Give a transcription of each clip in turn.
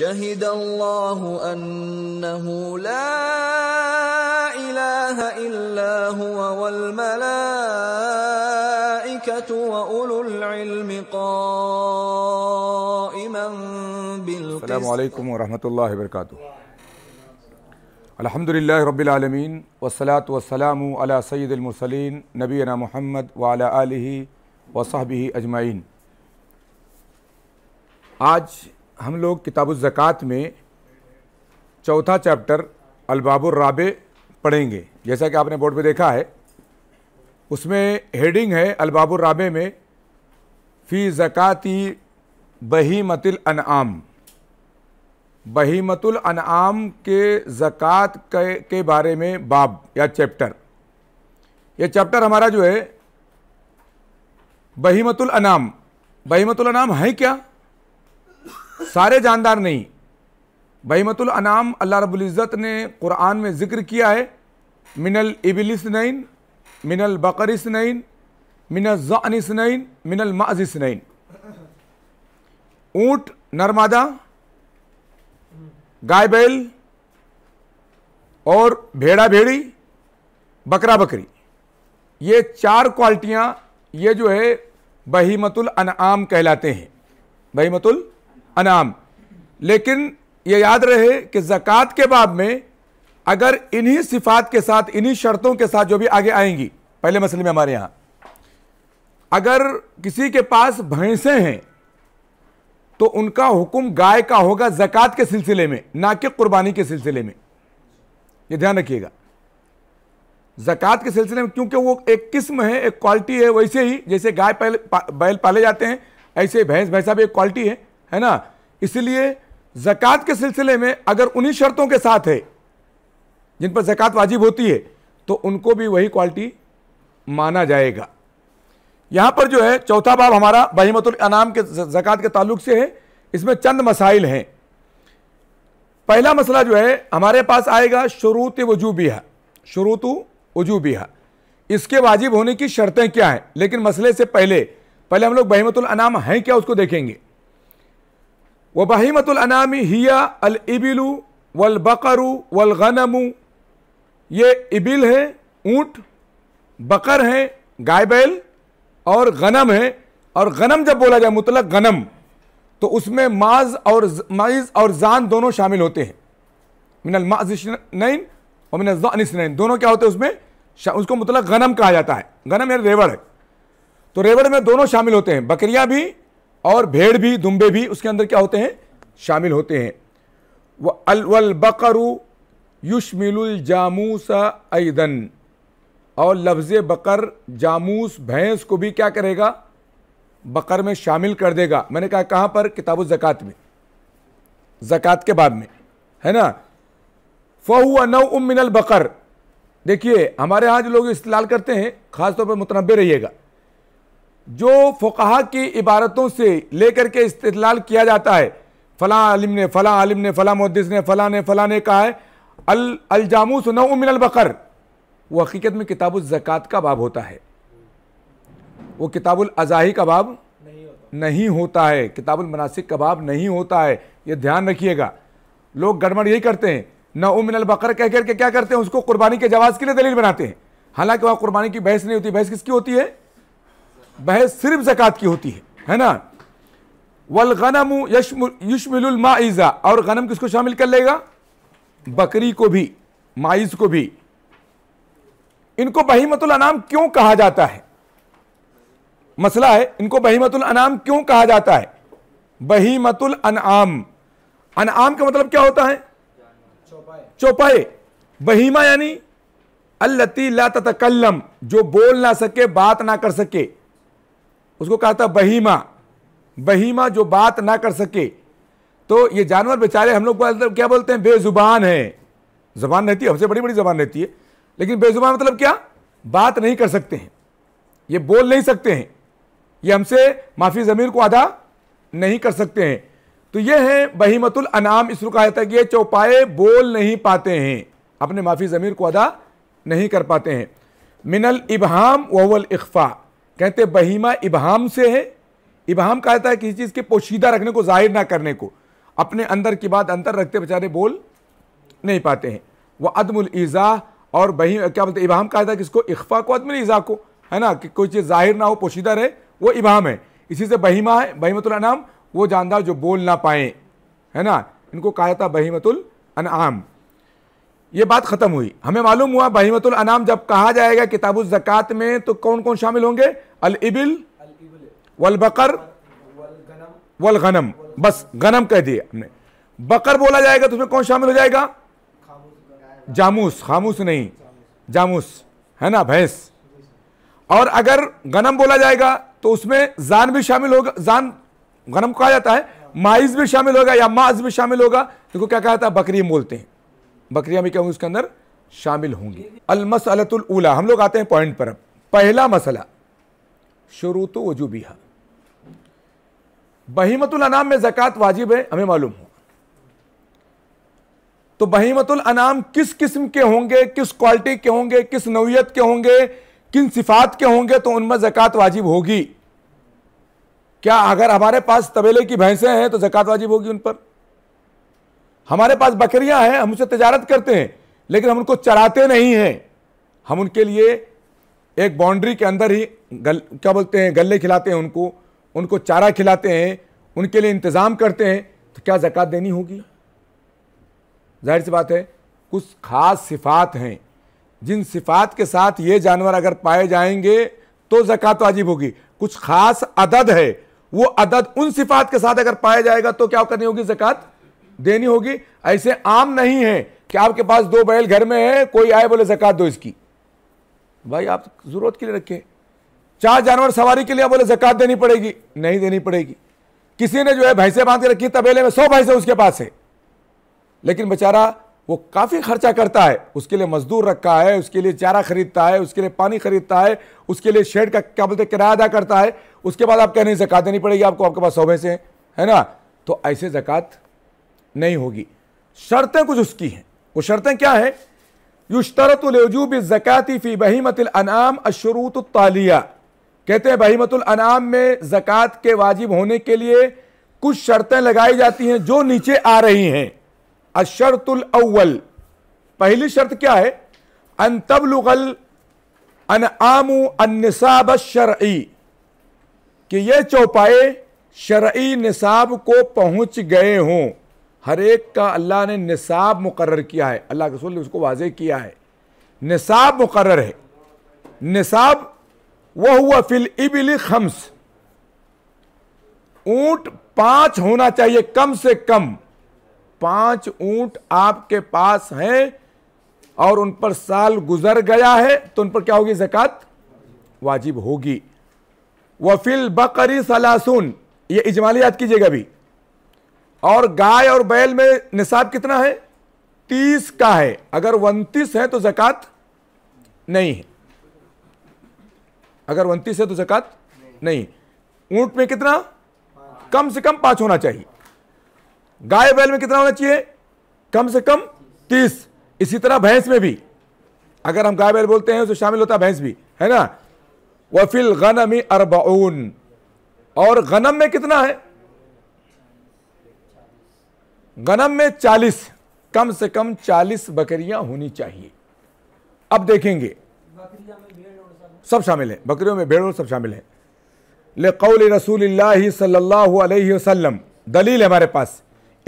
شهد الله أنه لا إله إلا هو والملائكة وأولو العلم قائما بالقسط السلام عليكم ورحمة الله وبركاته الحمد لله رب العالمين والصلاة والسلام على سيد المرسلين نبينا محمد وعلى آله وصحبه أجمعين آج हम लोग किताब ज़क़़त में चौथा चैप्टर अलबाबुर राबे पढ़ेंगे जैसा कि आपने बोर्ड पे देखा है उसमें हेडिंग है अलबाबुर राबे में फ़ी ज़क़ाती बहीमतुल अनआम बहीमतुल अनआम के ज़क़़त के, बारे में बाब या चैप्टर यह चैप्टर हमारा जो है बहीमतुल अनाम बहीमतुल अनाम है क्या सारे जानदार नहीं बहिमतुल अनाम अल्लाह रब्बुल इज़्ज़त ने कुरान में ज़िक्र किया है मिनल इबिलिस नईन मिनल बकरिस नईन जानिस नईन मिनल माजिस नईन ऊँट नर्मादा गाय बैल और भेड़ा भेड़ी बकरा बकरी ये चार क्वालिटियाँ ये जो है बहीमतुल अनाम कहलाते हैं बहीमतुल अनाम लेकिन ये याद रहे कि जक़ात के बाद में अगर इन्हीं सिफात के साथ इन्हीं शर्तों के साथ जो भी आगे आएंगी पहले मसले में हमारे यहाँ अगर किसी के पास भैंसें हैं तो उनका हुक्म गाय का होगा ज़क़़त के सिलसिले में ना कि कुर्बानी के सिलसिले में ये ध्यान रखिएगा जक़ात के सिलसिले में क्योंकि वो एक किस्म है एक क्वालिटी है वैसे ही जैसे गाय पहले बैल पाले जाते हैं ऐसे भैंस भैंसा भी एक क्वालिटी है है ना इसलिए जक़ात के सिलसिले में अगर उन्हीं शर्तों के साथ है जिन पर जक़ात वाजिब होती है तो उनको भी वही क्वालिटी माना जाएगा यहाँ पर जो है चौथा बाब हमारा बहिमतुल अनाम के जक़ात के ताल्लुक से है इसमें चंद मसाइल हैं पहला मसला जो है हमारे पास आएगा शुरूत वजूबिया शुरूत वजूबिया इसके वाजिब होने की शर्तें क्या हैं लेकिन मसले से पहले पहले हम लोग बहिमतुल अनाम हैं क्या उसको देखेंगे व बहीमतुलनामी हिया अलबिलू वलबकरू वलगनमू ये इबिल है ऊंट बकर है गाय बैल और गनम है और गनम जब बोला जाए मुतलक गनम तो उसमें माज और माइज और जान दोनों शामिल होते हैं मिनल माजनैन और मिनल जानसनैन दोनों क्या होते हैं उसमें उसको मुतलक गनम कहा जाता है गनम यानी रेवड़ है तो रेवड़ में दोनों शामिल होते हैं बकरियां भी और भेड़ भी दुम्बे भी उसके अंदर क्या होते हैं शामिल होते हैं व अलवल बकरु जामूस ऐदन और लफ्ज़ बकर जामूस भैंस को भी क्या करेगा बकर में शामिल कर देगा मैंने कहा कहाँ पर किताब ज़क़़त में ज़क़़त के बाद में है ना फ़हु नव उमिनल बकर देखिए हमारे यहाँ जो लोग इस्तेमाल करते हैं ख़ासतौर पर मुतनबे रहिएगा जो फ़ुकाहा की इबारतों से लेकर के इस्तलाल किया जाता है फ़लाँ आलिम ने फ़लाँ आलिम ने फ़लाँ मुद्दस ने फ़लाँ ने फ़लाँ ने कहा है अल अलजामूस नमिन बकर वो हकीकत में किताब ज़क़़त का बाब होता है वो किताबुल अजाही का बाब नहीं होता, है किताबुल मनासिक का बाब नहीं होता है ये ध्यान रखिएगा लोग गड़बड़ यही करते हैं न उमिन बकर कह करके क्या करते हैं उसको कुर्बानी के जवाब के लिए दलील बनाते हैं हालांकि वहाँ कुर्बानी की बहस नहीं होती बहस किसकी होती है बहस सिर्फ जक़ात की होती है है ना गनम यशमिलमाइज़ा और गनम किसको शामिल कर लेगा बकरी को भी माइज को भी इनको बहीमतुल अनाम क्यों कहा जाता है मसला है इनको बहीमतुल अनाम क्यों कहा जाता है बहीमतुल अनाम अनाम का मतलब क्या होता है चौपाए बहीमा यानी अल्लती ला ततकल्लम जो बोल ना सके बात ना कर सके उसको कहा था बहीमा बहीमा जो बात ना कर सके तो ये जानवर बेचारे हम लोग को मतलब क्या बोलते हैं बेजुबान है जबान रहती है हमसे बड़ी बड़ी जबान रहती है लेकिन बेजुबान मतलब क्या बात नहीं कर सकते हैं ये बोल नहीं सकते हैं ये हमसे माफ़ी ज़मीर को अदा नहीं कर सकते हैं तो ये है बहीमतुल अनाम इसको कहा जाता है कि ये चौपाए बोल नहीं पाते हैं अपने माफ़ी ज़मीर को अदा नहीं कर पाते हैं मिनल इबहाम ववल इकफा कहते बहीमा इबहाम से है इबहाम कहता है किसी चीज़ के पोशीदा रखने को जाहिर ना करने को अपने अंदर की बात अंतर रखते बेचारे बोल नहीं पाते हैं वह अदमुल ईज़ा और बही क्या बोलते इबाम कहता है किसको इख्फा को अदमिल ईज़ा को है ना कि कोई चीज़ जाहिर ना हो पोशीदा रहे वो इबाम है इसी से बहीमा है बहीमतुल अनाम वो जानदार जो बोल ना पाए है ना इनको कहा जाता बहीमतुल अनाम ये बात ख़त्म हुई हमें मालूम हुआ बहिमतुल अनाम जब कहा जाएगा किताबुल जक़ात में तो कौन कौन शामिल होंगे अल इबिल वल बकर वल गनम बस गनम कह दिए हमने बकर बोला जाएगा तो उसमें कौन शामिल हो जाएगा जामूस खामूस नहीं जामूस है ना भैंस और अगर गनम बोला जाएगा तो उसमें जान भी शामिल होगा जान गनम कहा जाता है माइज भी शामिल होगा या माज भी शामिल होगा देखो क्या कहा जाता है बकरी बोलते हैं बकरियां भी क्या होंगी उसके अंदर शामिल होंगी अलमसलतुल्ला हम लोग आते हैं पॉइंट पर अब पहला मसला शुरू तो वजूबिया बहीमतुल अनाम में जक़ात वाजिब है हमें मालूम हो तो बहीमतुल अनाम किस किस्म के होंगे किस क्वालिटी के होंगे किस नौीयत के होंगे किन सिफात के होंगे तो उनमें जक़ात वाजिब होगी क्या अगर हमारे पास तबेले की भैंसें हैं तो जक़ात वाजिब होगी उन पर हमारे पास बकरियां हैं हम उसे तजारत करते हैं लेकिन हम उनको चराते नहीं हैं हम उनके लिए एक बाउंड्री के अंदर ही गल क्या बोलते हैं गले खिलाते हैं उनको उनको चारा खिलाते हैं उनके लिए इंतज़ाम करते हैं तो क्या ज़क़़त देनी होगी जाहिर सी बात है कुछ ख़ास सिफ़ात हैं जिन सिफ़ात के साथ ये जानवर अगर पाए जाएंगे तो ज़क़़त वाजिब तो होगी कुछ ख़ास अदद है वो अदद उन सिफ़ात के साथ अगर पाया जाएगा तो क्या करनी होगी ज़क़़त देनी होगी ऐसे आम नहीं है कि आपके पास दो बैल घर में है कोई आए बोले जक़ात दो इसकी भाई आप ज़रूरत के लिए रखे चार जानवर सवारी के लिए बोले जक़ात देनी पड़ेगी नहीं देनी पड़ेगी किसी ने जो है भैंसे बांध के रखी तबेले में सौ भैंसे उसके पास है लेकिन बेचारा वो काफ़ी खर्चा करता है उसके लिए मजदूर रखा है उसके लिए चारा खरीदता है उसके लिए पानी खरीदता है उसके लिए शेड का क्या बोलते किराया अदा करता है उसके बाद आप कह नहीं जक़ात देनी पड़ेगी आपको आपके पास सौ भैंसे हैं है ना तो ऐसे जक़ात नहीं होगी शर्तें कुछ उसकी हैं वो शर्तें क्या है युशतरत लजूब ज़क़ाती फ़ी बहीमत अनाम अशरूत तालिया कहते हैं बहीमत अनाम में ज़क़़त के वाजिब होने के लिए कुछ शर्तें लगाई जाती हैं जो नीचे आ रही हैं अशरतुल अव्वल पहली शर्त क्या है अन तबलुगल अन आमू अनसाब शर्ई कि ये चौपाए शर्ई निसाब को पहुंच गए हों हर एक का अल्लाह ने निसाब मुकर किया है अल्लाह के रसूल ने उसको वाज किया है निसाब मुकर है निसाब वह हुआ फिल इबिल खम्स ऊंट पांच होना चाहिए कम से कम पांच ऊंट आपके पास हैं और उन पर साल गुजर गया है तो उन पर क्या होगी जक़ात वाजिब होगी वफिल बकरी सलासून ये इजमालियात कीजिएगा अभी और गाय और बैल में निसाब कितना है तीस का है अगर उनतीस है तो जक़ात नहीं है अगर उनतीस है तो जक़ात नहीं ऊंट में कितना कम से कम पांच होना चाहिए गाय बैल में कितना होना चाहिए कम से कम तीस इसी तरह भैंस में भी अगर हम गाय बैल बोलते हैं उसमें तो शामिल होता है भैंस भी है ना वफिल गनम अरबाउन और गनम में कितना है गनम में 40 कम से कम 40 बकरियां होनी चाहिए अब देखेंगे सब शामिल है बकरियों में भेड़ों सब शामिल है कौल रसूल सल्लल्लाहु अलैहि वसल्लम दलील हमारे पास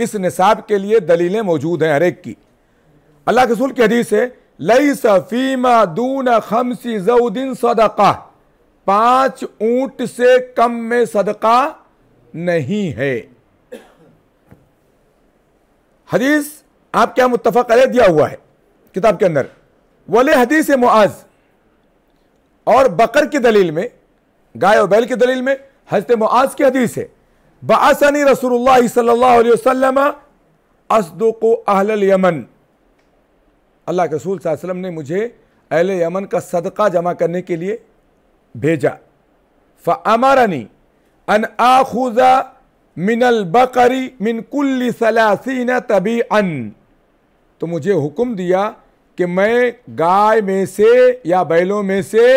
इस निसाब के लिए दलीलें मौजूद हैं हर एक की अल्लाह के रसूल की हदीस है लई सफ़ीमा दून खमसी जऊदिन सदका पाँच ऊंट से कम में सदका नहीं है हदीस आप क्या मुतफ़ा अलह दिया हुआ है किताब के अंदर वले हदीस मुआज और बकर की दलील में गाय और बैल की दलील में हजरत मुआज की हदीस है बसनी रसूल सल्लाम अलैहि वसल्लम अहल यमन अल्लाह के रसूल वसलम ने मुझे अहल यमन का सदका जमा करने के लिए भेजा फ आमारानी अन आखुजा मिनल बकरी मिन कुल्ली सलासीन तभी अन तो मुझे हुक्म दिया कि मैं गाय में से या बैलों में से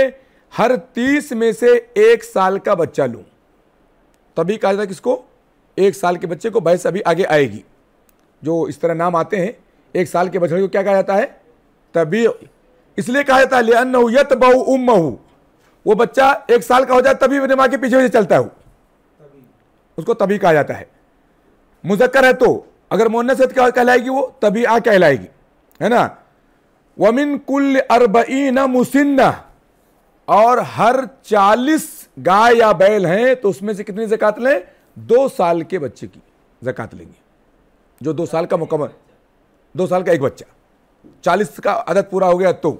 हर तीस में से एक साल का बच्चा लूँ तभी कहा जाता किसको एक साल के बच्चे को बहस अभी आगे आएगी जो इस तरह नाम आते हैं एक साल के बच्चे को क्या कहा जाता है तभी इसलिए कहा जाता है ले अन्न यत बहु उम वो बच्चा एक साल का हो जाए तभी मेरे माँ के पीछे पीछे चलता हूँ उसको तभी कहा जाता है मुजक्कर है तो अगर क्या कहलाएगी वो तभी आ कहलाएगी है ना वमिन कुल अरबईन मुसिन्ना और हर चालीस गाय या बैल हैं तो उसमें से कितनी जक़ात लें दो साल के बच्चे की जक़ात लेंगे जो दो साल का मुकम्मल दो साल का एक बच्चा चालीस का आदत पूरा हो गया तो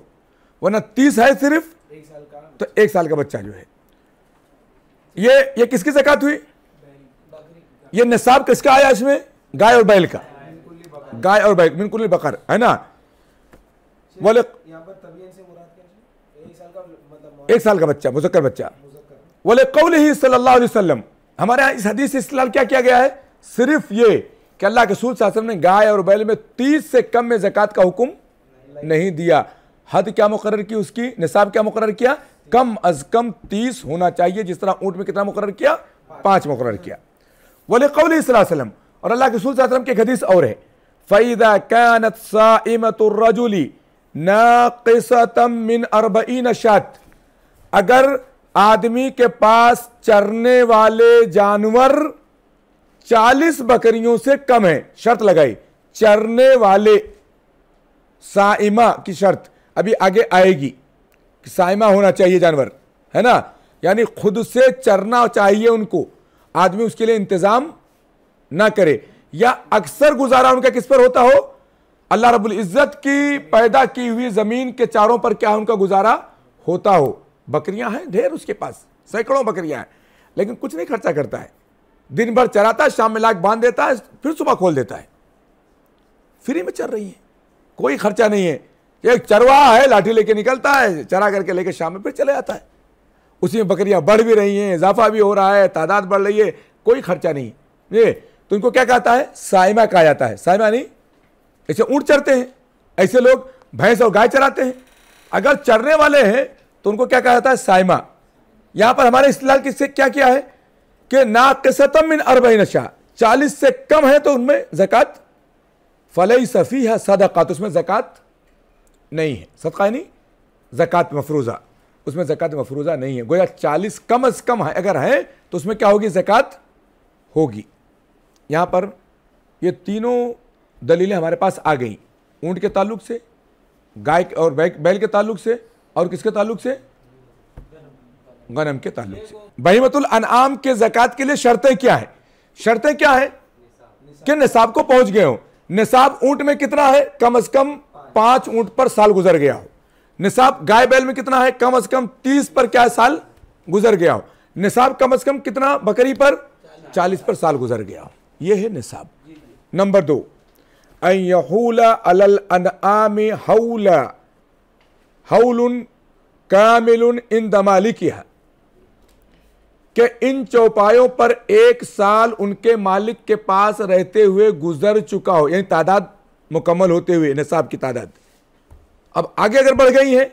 वरना तीस है सिर्फ एक साल का तो एक साल का बच्चा जो है ये ये किसकी जक़ात हुई ये निसाब किसका आया इसमें गाय और बैल का गाय और बैल बिल्कुल बकर है ना बोले एक साल का बच्चा मुजक्कर बच्चा बोले कौल ही सल्लल्लाहु अलैहि वसल्लम हमारे यहाँ इस हदीस इस्लाम क्या किया गया है सिर्फ ये कि अल्लाह के सूल शासन ने गाय और बैल में तीस से कम में जक़ात का हुक्म नहीं दिया हद क्या मुकर की उसकी निसाब क्या मुकर किया कम अज कम तीस होना चाहिए जिस तरह ऊँट में कितना मुकर किया पाँच मुकर किया वाले कौल वसलम और अल्लाह के रसूल की एक हदीस और है फ़ैदा कैनत सामतरजुली नाकसतम मिन शत अगर आदमी के पास चरने वाले जानवर चालीस बकरियों से कम है शर्त लगाई चरने वाले साइमा की शर्त अभी आगे आएगी कि साइमा होना चाहिए जानवर है ना यानी खुद से चरना चाहिए उनको आदमी उसके लिए इंतजाम ना करे या अक्सर गुजारा उनका किस पर होता हो अल्लाह रबुल इज़्ज़त की पैदा की हुई ज़मीन के चारों पर क्या उनका गुजारा होता हो बकरियां हैं ढेर उसके पास सैकड़ों बकरियां हैं लेकिन कुछ नहीं खर्चा करता है दिन भर चराता है शाम में लाख बांध देता है फिर सुबह खोल देता है फ्री में चल रही है कोई खर्चा नहीं है एक चरवाहा है लाठी लेके निकलता है चरा करके लेके शाम में फिर चले जाता है उसी में बकरियाँ बढ़ भी रही हैं इजाफा भी हो रहा है तादाद बढ़ रही है कोई खर्चा नहीं ये तो इनको क्या कहता है साइमा कहा जाता है साइमा नहीं ऐसे ऊँट चढ़ते हैं ऐसे लोग भैंस और गाय चराते हैं अगर चरने वाले हैं तो उनको क्या कहा जाता है साइमा यहाँ पर हमारे इस्लाल किससे क्या किया है कि कसतम इन अरब नशा चालीस से कम है तो उनमें जक़ात फलई सफ़ी है सदाक़ात उसमें जक़ात नहीं है सदका नहीं जक़ात मफरूज़ा उसमें ज़क़़त मफरूज़ा नहीं है गोया चालीस कम अज़ कम है अगर है तो उसमें क्या होगी जक़ात होगी यहाँ पर ये तीनों दलीलें हमारे पास आ गई ऊंट के ताल्लुक से गाय और बैल के ताल्लुक से और किसके ताल्लुक से गनम के ताल्लुक से बहीमतुल अनाम के जक़ात के लिए शर्तें क्या है शर्तें क्या है कि निसाब को पहुंच गए हो निसाब ऊंट में कितना है कम अज़ कम पांच ऊंट पर साल गुजर गया हो निसाब गाय बैल में कितना है कम अज कम तीस पर क्या साल गुजर गया हो निसाब कम अज कम कितना बकरी पर चालीस पर साल गुजर गया हो यह है निसाब नंबर दो अलल अनआम हौला हौल कामिल इन दमालिकिया कि इन चौपायों पर एक साल उनके मालिक के पास रहते हुए गुजर चुका हो यानी तादाद मुकम्मल होते हुए निसाब की तादाद अब आगे अगर बढ़ गई हैं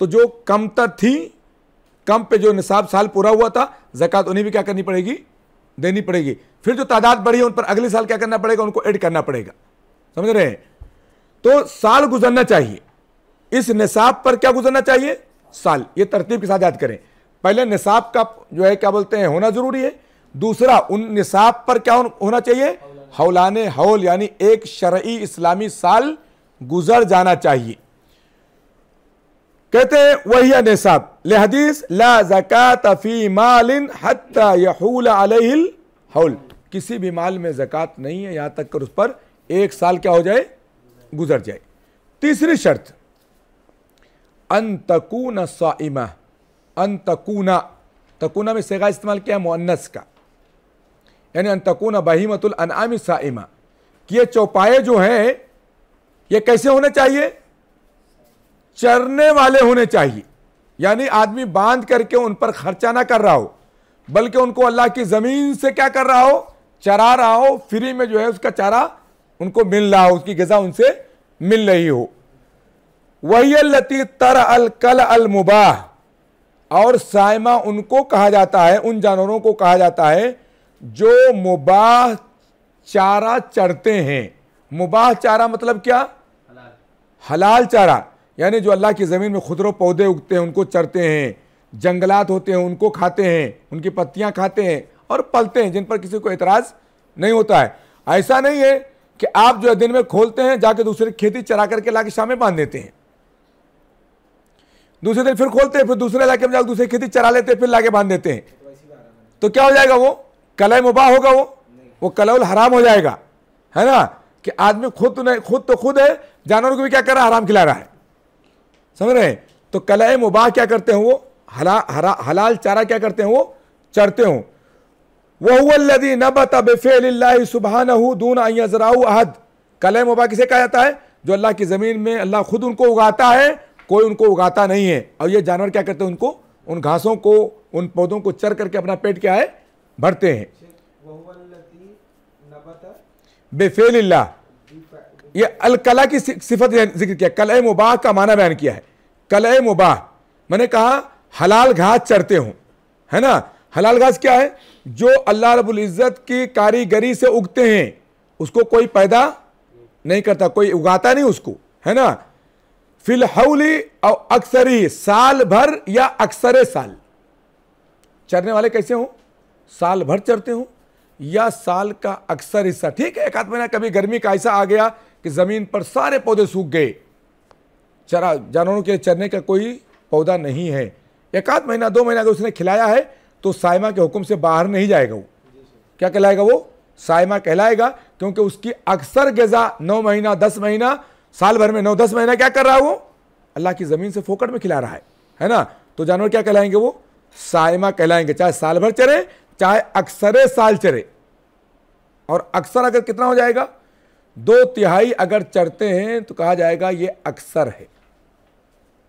तो जो कमतर थी कम पे जो निसाब साल पूरा हुआ था जक़ात उन्हें भी क्या करनी पड़ेगी देनी पड़ेगी फिर जो तादाद बढ़ी है उन पर अगले साल क्या करना पड़ेगा उनको एड करना पड़ेगा समझ रहे हैं तो साल गुजरना चाहिए इस निसाब पर क्या गुजरना चाहिए साल ये तरतीब के साथ याद करें पहले निसाब का जो है क्या बोलते हैं होना ज़रूरी है दूसरा उन निसाब पर क्या होना चाहिए हौलाने हौल यानी एक शर्य इस्लामी साल गुजर जाना चाहिए कहते हैं वही नसाब लहदीस ला जक़ात फ़ी मालिन यहूल अलहिल हौल किसी भी माल में ज़क़़त नहीं है यहाँ तक कर उस पर एक साल क्या हो जाए गुजर जाए तीसरी शर्त अंतकून साइमा अंतकूना तकूना में सेगा इस्तेमाल किया मुन्नस का यानी अंतकूना बहीमतुल अनामी साइमा कि ये चौपाए जो हैं ये कैसे होने चाहिए चरने वाले होने चाहिए यानी आदमी बांध करके उन पर खर्चा ना कर रहा हो बल्कि उनको अल्लाह की ज़मीन से क्या कर रहा हो चरा रहा हो फ्री में जो है उसका चारा उनको मिल रहा हो उसकी गज़ा उनसे मिल रही हो वही लती तर अल कल अल मुबाह और साइमा उनको कहा जाता है उन जानवरों को कहा जाता है जो मुबाह चारा चढ़ते हैं मुबाह चारा मतलब क्या हलाल, हलाल चारा यानी जो अल्लाह की ज़मीन में खुदरो पौधे उगते हैं उनको चरते हैं जंगलात होते हैं उनको खाते हैं उनकी पत्तियाँ खाते हैं और पलते हैं जिन पर किसी को एतराज़ नहीं होता है ऐसा नहीं है कि आप जो दिन में खोलते हैं जाके दूसरी खेती चरा करके ला के शाम में बांध देते हैं दूसरे दिन फिर खोलते हैं फिर दूसरे इलाके में जाकर दूसरी खेती चरा लेते हैं फिर लाके बांध देते हैं तो क्या हो जाएगा वो कलय मुबा होगा वो वो कलौल हराम हो जाएगा है ना कि आदमी खुद नहीं खुद तो खुद है जानवर को भी क्या कर रहा है हराम खिला रहा है समझ रहे हैं तो कलाए मुबाह क्या करते हैं वो हला हरा हलाल चारा क्या करते हैं वो चरते हो वह लदी नबत बेफ़ेल सुबहान दून जराऊ अहद कल मुबा किसे कहा जाता है जो अल्लाह की ज़मीन में अल्लाह खुद उनको उगाता है कोई उनको उगाता नहीं है और ये जानवर क्या करते हैं उनको उन घासों को उन पौधों को चर करके अपना पेट क्या है भरते हैं बेफेल्ला ये अलकला की सिफत जिक्र किया कल मुबाह का माना बयान किया है कल मुबाह मैंने कहा हलाल घास चढ़ते हूँ है ना हलाल घास क्या है जो अल्लाह रब्बुल इज़्ज़त की कारीगरी से उगते हैं उसको कोई पैदा नहीं करता कोई उगाता नहीं उसको है ना फिलहौली और अक्सरी साल भर या अक्सर साल चरने वाले कैसे हों साल भर चरते हों या साल का अक्सर हिस्सा ठीक है एक आध महीना कभी गर्मी का ऐसा आ गया कि ज़मीन पर सारे पौधे सूख गए चरा जानवरों के चरने का कोई पौधा नहीं है एक आध महीना दो महीना अगर उसने खिलाया है तो साइमा के हुक्म से बाहर नहीं जाएगा वो क्या कहलाएगा वो साइमा कहलाएगा क्योंकि उसकी अक्सर गजा नौ महीना दस महीना साल भर में नौ दस महीना क्या कर रहा है वो अल्लाह की ज़मीन से फोकट में खिला रहा है है ना तो जानवर क्या कहलाएंगे वो साइमा कहलाएंगे चाहे साल भर चरे चाहे अक्सरे साल चरे और अक्सर अगर कितना हो जाएगा दो तिहाई अगर चढ़ते हैं तो कहा जाएगा ये अक्सर है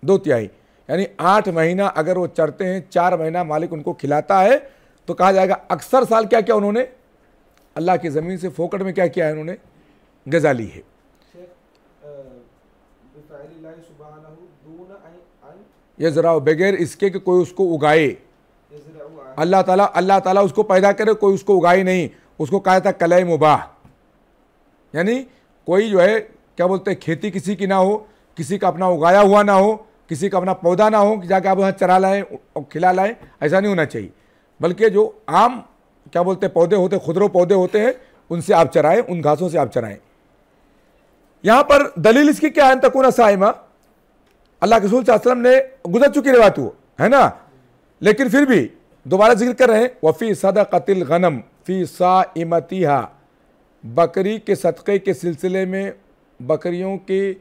दो तिहाई यानी आठ महीना अगर वो चढ़ते हैं चार महीना मालिक उनको खिलाता है तो कहा जाएगा अक्सर साल क्या क्या उन्होंने अल्लाह की ज़मीन से फोकट में क्या किया है उन्होंने गजा ली है ये ज़रा बगैर इसके कि कोई उसको उगाए अल्लाह ताला अल्लाह ताला उसको पैदा करे कोई उसको उगाए नहीं उसको कहा था कलाई मुबाह यानी कोई जो है क्या बोलते हैं खेती किसी की ना हो किसी का अपना उगाया हुआ ना हो किसी का अपना पौधा ना हो कि जाके आप वहाँ चरा लाएँ और खिला लाएँ ऐसा नहीं होना चाहिए बल्कि जो आम क्या बोलते हैं पौधे होते खुदरो पौधे होते हैं उनसे आप चराएं उन घासों से आप चराएं यहाँ पर दलील इसकी क्या है तकुना साइमा अल्लाह रसूल वसलम ने गुजर चुकी रिवायत वो है ना लेकिन फिर भी दोबारा जिक्र कर रहे हैं वफ़ी सदा कतिल गनम फ़ी सा इमतिहा बकरी के सदक़े के सिलसिले में बकरियों के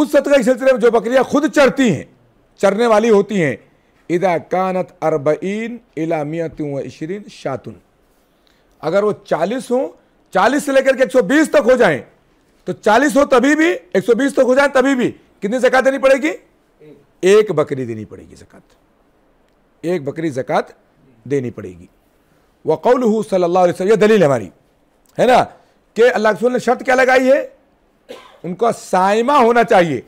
उस सदक़े के सिलसिले में जो बकरियाँ खुद चरती हैं चरने वाली होती हैं इदा कानत अरबईन इलामियत व इशरीन शातुन अगर वो चालीस हों चालीस से लेकर के एक सौ बीस तक हो जाएं तो चालीस हो तभी भी एक सौ बीस तक हो जाए तभी भी कितनी जक़ात देनी पड़ेगी एक, बकरी देनी पड़ेगी जक़ात एक बकरी जक़ात देनी पड़ेगी वकौल सल्ला वसलम यह दलील हमारी है ना कि अल्लाह रसूल ने शर्त क्या लगाई है उनका साइमा होना चाहिए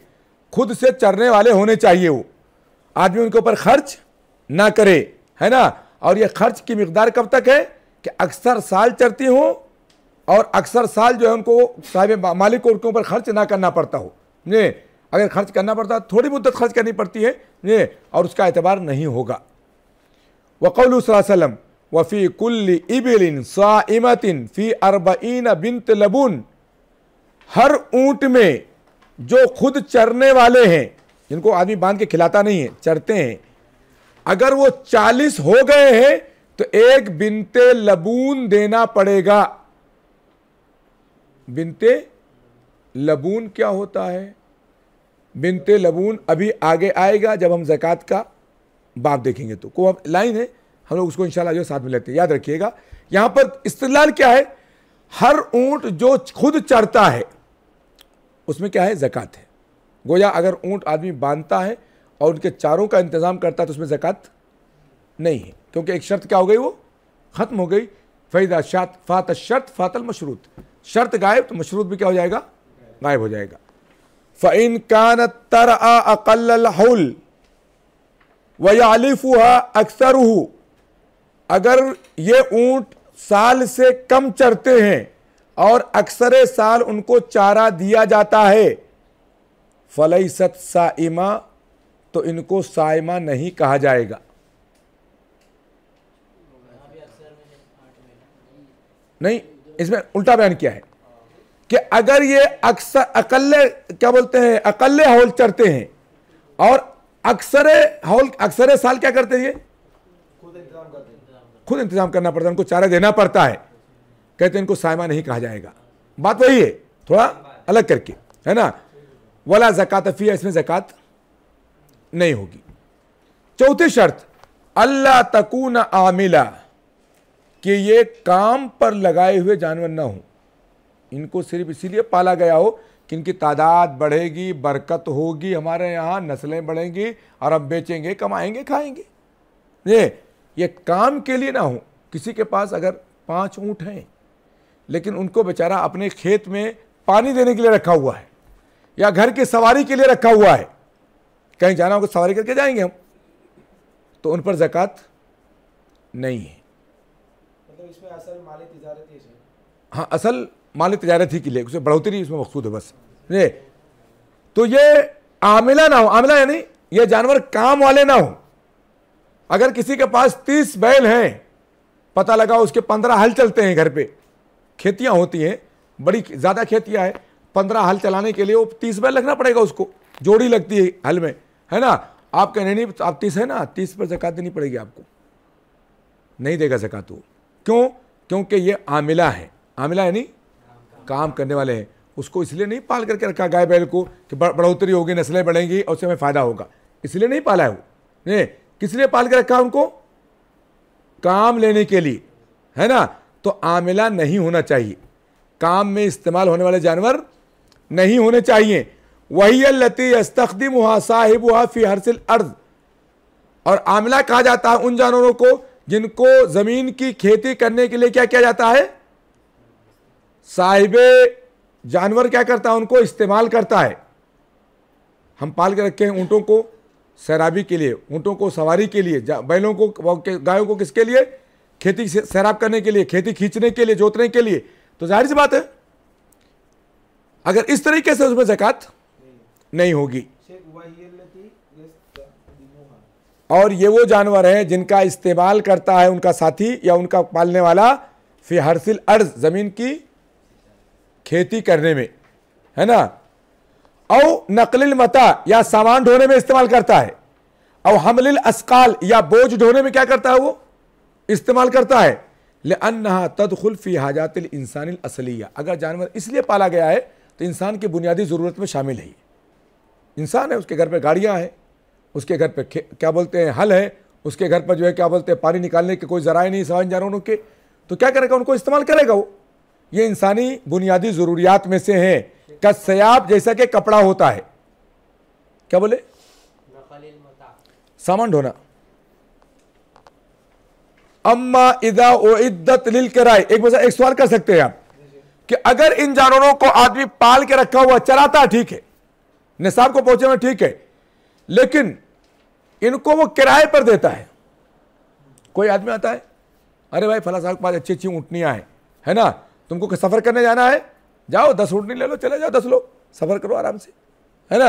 खुद से चरने वाले होने चाहिए वो आदमी उनके ऊपर खर्च ना करे है ना और ये खर्च की मकदार कब तक है कि अक्सर साल चरती हूँ और अक्सर साल जो है उनको साहिब मालिक को उनके ऊपर खर्च ना करना पड़ता हो ये अगर खर्च करना पड़ता थोड़ी मुद्दत खर्च करनी पड़ती है ये और उसका एतबार नहीं होगा वकौल वसलम वफ़ी कुल्ली इबिलिन साइमतिन फ़ी अरबईन बिनत लबुन हर ऊंट में जो खुद चरने वाले हैं जिनको आदमी बांध के खिलाता नहीं है चरते हैं अगर वो चालीस हो गए हैं तो एक बिनते लबून देना पड़ेगा बिनते लबून क्या होता है बिनते लबून अभी आगे आएगा जब हम जक़ात का बाप देखेंगे तो को लाइन है हम लोग उसको इंशाल्लाह जो साथ में लेते हैं याद रखिएगा यहाँ पर इस्तेलाल क्या है हर ऊंट जो खुद चढ़ता है उसमें क्या है ज़क़़त है गोया अगर ऊंट आदमी बांधता है और उनके चारों का इंतज़ाम करता है तो उसमें ज़क़़त नहीं है क्योंकि एक शर्त क्या हो गई वो ख़त्म हो गई फ़ैदा शात फ़ात शर्त फ़ातल मशरूत शर्त गायब तो मशरूत भी क्या हो जाएगा गायब हो जाएगा फ़ैन कान तर अकल हौल हुआ अक्सर अगर ये ऊंट साल से कम चरते हैं और अक्सर साल उनको चारा दिया जाता है सत साइमा तो इनको साइमा नहीं कहा जाएगा नहीं इसमें उल्टा बयान किया है कि अगर ये अक्सर अकल्ले क्या बोलते हैं अकल्ले हॉल चढ़ते हैं और अक्सरे हॉल अक्सरे साल क्या करते हैं ये खुद इंतजाम करना पड़ता है उनको चारा देना पड़ता है कहते हैं इनको सायमा नहीं कहा जाएगा बात वही है थोड़ा अलग करके है ना वाला जक़ात अफिया इसमें जक़ात नहीं होगी चौथी शर्त अल्लाह न आमिला कि ये काम पर लगाए हुए जानवर ना हो इनको सिर्फ इसीलिए पाला गया हो कि इनकी तादाद बढ़ेगी बरकत होगी हमारे यहाँ नस्लें बढ़ेंगी और हम बेचेंगे कमाएंगे खाएंगे ये ये काम के लिए ना हो किसी के पास अगर पाँच ऊँट हैं लेकिन उनको बेचारा अपने खेत में पानी देने के लिए रखा हुआ है या घर की सवारी के लिए रखा हुआ है कहीं जाना होगा तो सवारी करके जाएंगे हम तो उन पर जक़ात नहीं है मतलब इसमें असल तजारत ही हाँ असल माल तजारत ही के लिए उसे बढ़ोतरी इसमें मकसूद है बस ये तो ये आमिला ना हो आमिला यानी ये जानवर काम वाले ना हों अगर किसी के पास तीस बैल हैं पता लगा उसके पंद्रह हल चलते हैं घर पे खेतियाँ होती हैं बड़ी ज़्यादा खेतियाँ हैं पंद्रह हल चलाने के लिए वो तीस बैल रखना पड़ेगा उसको जोड़ी लगती है हल में है ना आप कहने नहीं आप तीस है ना तीस पर जक़ात देनी पड़ेगी आपको नहीं देगा जक़ात वो क्यों क्योंकि ये आमिला है आमिला यानी काम करने वाले हैं उसको इसलिए नहीं पाल करके रखा गाय बैल को कि बढ़ोतरी होगी नस्लें बढ़ेंगी और उससे हमें फ़ायदा होगा इसलिए नहीं पाला है वो नहीं किसने पाल के रखा उनको काम लेने के लिए है ना तो आमिला नहीं होना चाहिए काम में इस्तेमाल होने वाले जानवर नहीं होने चाहिए वही लती यस्तखदिम हुआ साहिब हुआ फी हरसिल अर्ज और आमला कहा जाता है उन जानवरों को जिनको जमीन की खेती करने के लिए क्या किया जाता है साहिब जानवर क्या करता है उनको इस्तेमाल करता है हम पाल के रखे हैं ऊँटों को सैराबी के लिए ऊँटों को सवारी के लिए बैलों को गायों को किसके लिए खेती सैराब करने के लिए खेती खींचने के लिए जोतने के लिए तो जाहिर सी बात है अगर इस तरीके से उसमें जक़ात नहीं होगी और ये वो जानवर हैं जिनका इस्तेमाल करता है उनका साथी या उनका पालने वाला फिर हरसिल अर्ज ज़मीन की खेती करने में है ना औ नकलिल मता या सामान ढोने में इस्तेमाल करता है और हमलिल असकाल या बोझ ढोने में क्या करता है वो इस्तेमाल करता है लन्हा तद फ़ी हाजात इंसान असलिया अगर जानवर इसलिए पाला गया है तो इंसान की बुनियादी ज़रूरत में शामिल है इंसान है उसके घर पर गाड़ियाँ हैं उसके घर पर क्या बोलते हैं हल है उसके घर पर जो है क्या बोलते हैं पानी निकालने के कोई ज़राए नहीं सवाई जानवरों के तो क्या करेगा उनको इस्तेमाल करेगा वो ये इंसानी बुनियादी ज़रूरियात में से हैं सयाब जैसा कि कपड़ा होता है क्या बोले सामान ढोना अम्मा इदा ओ इद्दत लिल कराए एक बस एक सवाल कर सकते हैं आप कि अगर इन जानवरों को आदमी पाल के रखा हुआ चराता ठीक है निसाब को पहुंचे में ठीक है लेकिन इनको वो किराए पर देता है कोई आदमी आता है अरे भाई फला साहब के पास अच्छी अच्छी ऊँटनियाँ हैं है ना तुमको सफ़र करने जाना है जाओ दस ऊँटनी ले लो चले जाओ दस लोग सफ़र करो आराम से है ना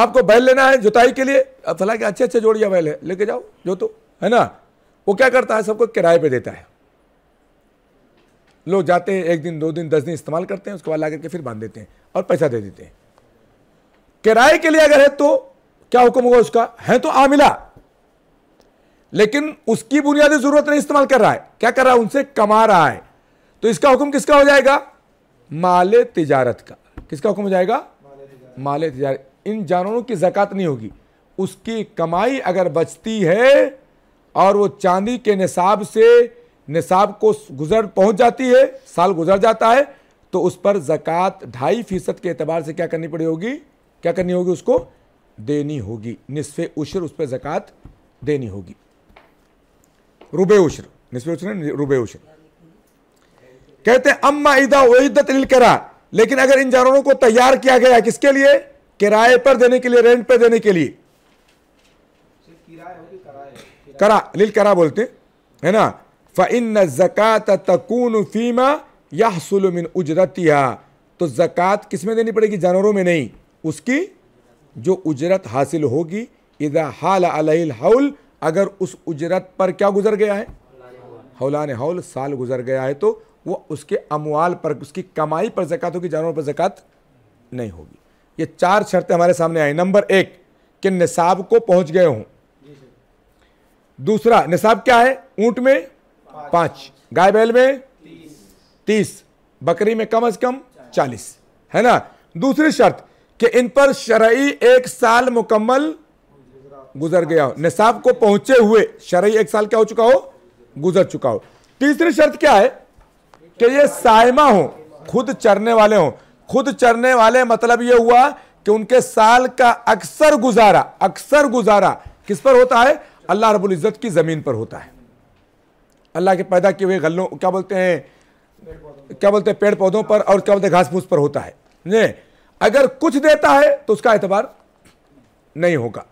आपको बैल लेना है जुताई के लिए अब फला के अच्छे अच्छे जोड़िया बैल है लेके जाओ जो तो है ना वो क्या करता है सबको किराए पे देता है लोग जाते हैं एक दिन दो दिन दस दिन इस्तेमाल करते हैं उसके बाद ला करके फिर बांध देते हैं और पैसा दे देते हैं किराए के लिए अगर है तो क्या हुक्म होगा उसका है तो आमिला लेकिन उसकी बुनियादी जरूरत नहीं इस्तेमाल कर रहा है क्या कर रहा है उनसे कमा रहा है तो इसका हुक्म किसका हो जाएगा माले तिजारत का किसका हुक्म हो जाएगा माले तिजारत इन जानवरों की ज़क़़त नहीं होगी उसकी कमाई अगर बचती है और वो चांदी के निसाब से निसाब को गुजर पहुंच जाती है साल गुजर जाता है तो उस पर जक़ात ढाई फीसद के अतबार से क्या करनी पड़ी होगी क्या करनी होगी उसको देनी होगी निसफ उशर उस पर ज़क़़त देनी होगी रुबे उशर नसफ़ उशर रुबे उशर कहते हैं अम्मा इदा वहीदत करा लेकिन अगर इन जानवरों को तैयार किया गया किसके लिए किराए पर देने के लिए रेंट पर देने के लिए करा लिल करा बोलते है ना फ़िन जक़ात तकून फीमा या सुलमिन उजरतिया तो ज़क़़त किस में देनी पड़ेगी जानवरों में नहीं उसकी जो उजरत हासिल होगी इदा हाल अलहिल हौल अगर उस उजरत पर क्या गुजर गया है हौलान हौल साल गुजर गया है तो वो उसके अमवाल पर उसकी कमाई पर जक़ात होगी जानवर पर जक़ात नहीं होगी ये चार शर्तें हमारे सामने आई नंबर एक कि निसाब को पहुंच गए हों दूसरा निसाब क्या है ऊंट में पाँच गाय बैल में तीस बकरी में कम अज कम चालीस है ना दूसरी शर्त कि इन पर शरई एक साल मुकम्मल गुजर गया हो निसाब को पहुंचे हुए शरई एक साल क्या हो चुका हो गुजर चुका हो तीसरी शर्त क्या है कि ये साइमा हो खुद चरने वाले हो खुद चरने वाले मतलब ये हुआ कि उनके साल का अक्सर गुजारा अक्सर गुजारा किस पर होता है अल्लाह रब्बुल इज़्ज़त की ज़मीन पर होता है अल्लाह के पैदा किए हुए गलों क्या बोलते हैं क्या बोलते हैं पेड़ पौधों पर और क्या बोलते हैं घास फूस पर होता है नहीं अगर कुछ देता है तो उसका एतबार नहीं होगा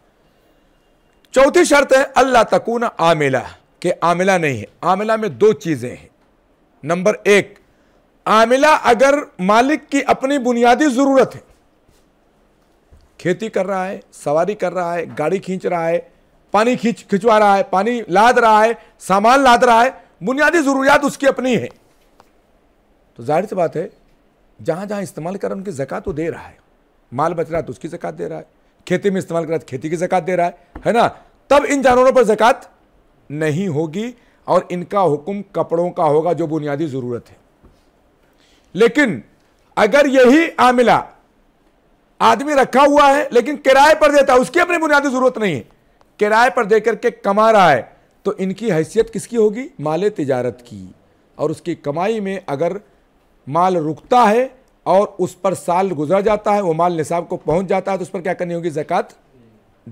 चौथी शर्त है अल्लाह तकून आमिला के आमिला नहीं है आमिला में दो चीज़ें हैं नंबर एक आमिला अगर मालिक की अपनी बुनियादी ज़रूरत है खेती कर रहा है सवारी कर रहा है गाड़ी खींच रहा है पानी खींच खिंचवा रहा है पानी लाद रहा है सामान लाद रहा है बुनियादी ज़रूरियात उसकी अपनी है तो जाहिर सी बात है जहां जहां इस्तेमाल कर रहा है उनकी ज़क़़त तो दे रहा है माल बच रहा है तो उसकी ज़क़़त दे रहा है खेती में इस्तेमाल कर रहा है तो खेती की ज़क़़त दे रहा है है ना तब इन जानवरों पर ज़क़़त नहीं होगी और इनका हुक्म कपड़ों का होगा जो बुनियादी ज़रूरत है लेकिन अगर यही आमिला आदमी रखा हुआ है लेकिन किराए पर देता है उसकी अपनी बुनियादी ज़रूरत नहीं है किराए पर देकर के कमा रहा है तो इनकी हैसियत किसकी होगी माल तजारत की और उसकी कमाई में अगर माल रुकता है और उस पर साल गुजर जाता है वो माल निसाब को पहुंच जाता है तो उस पर क्या करनी होगी ज़क़़त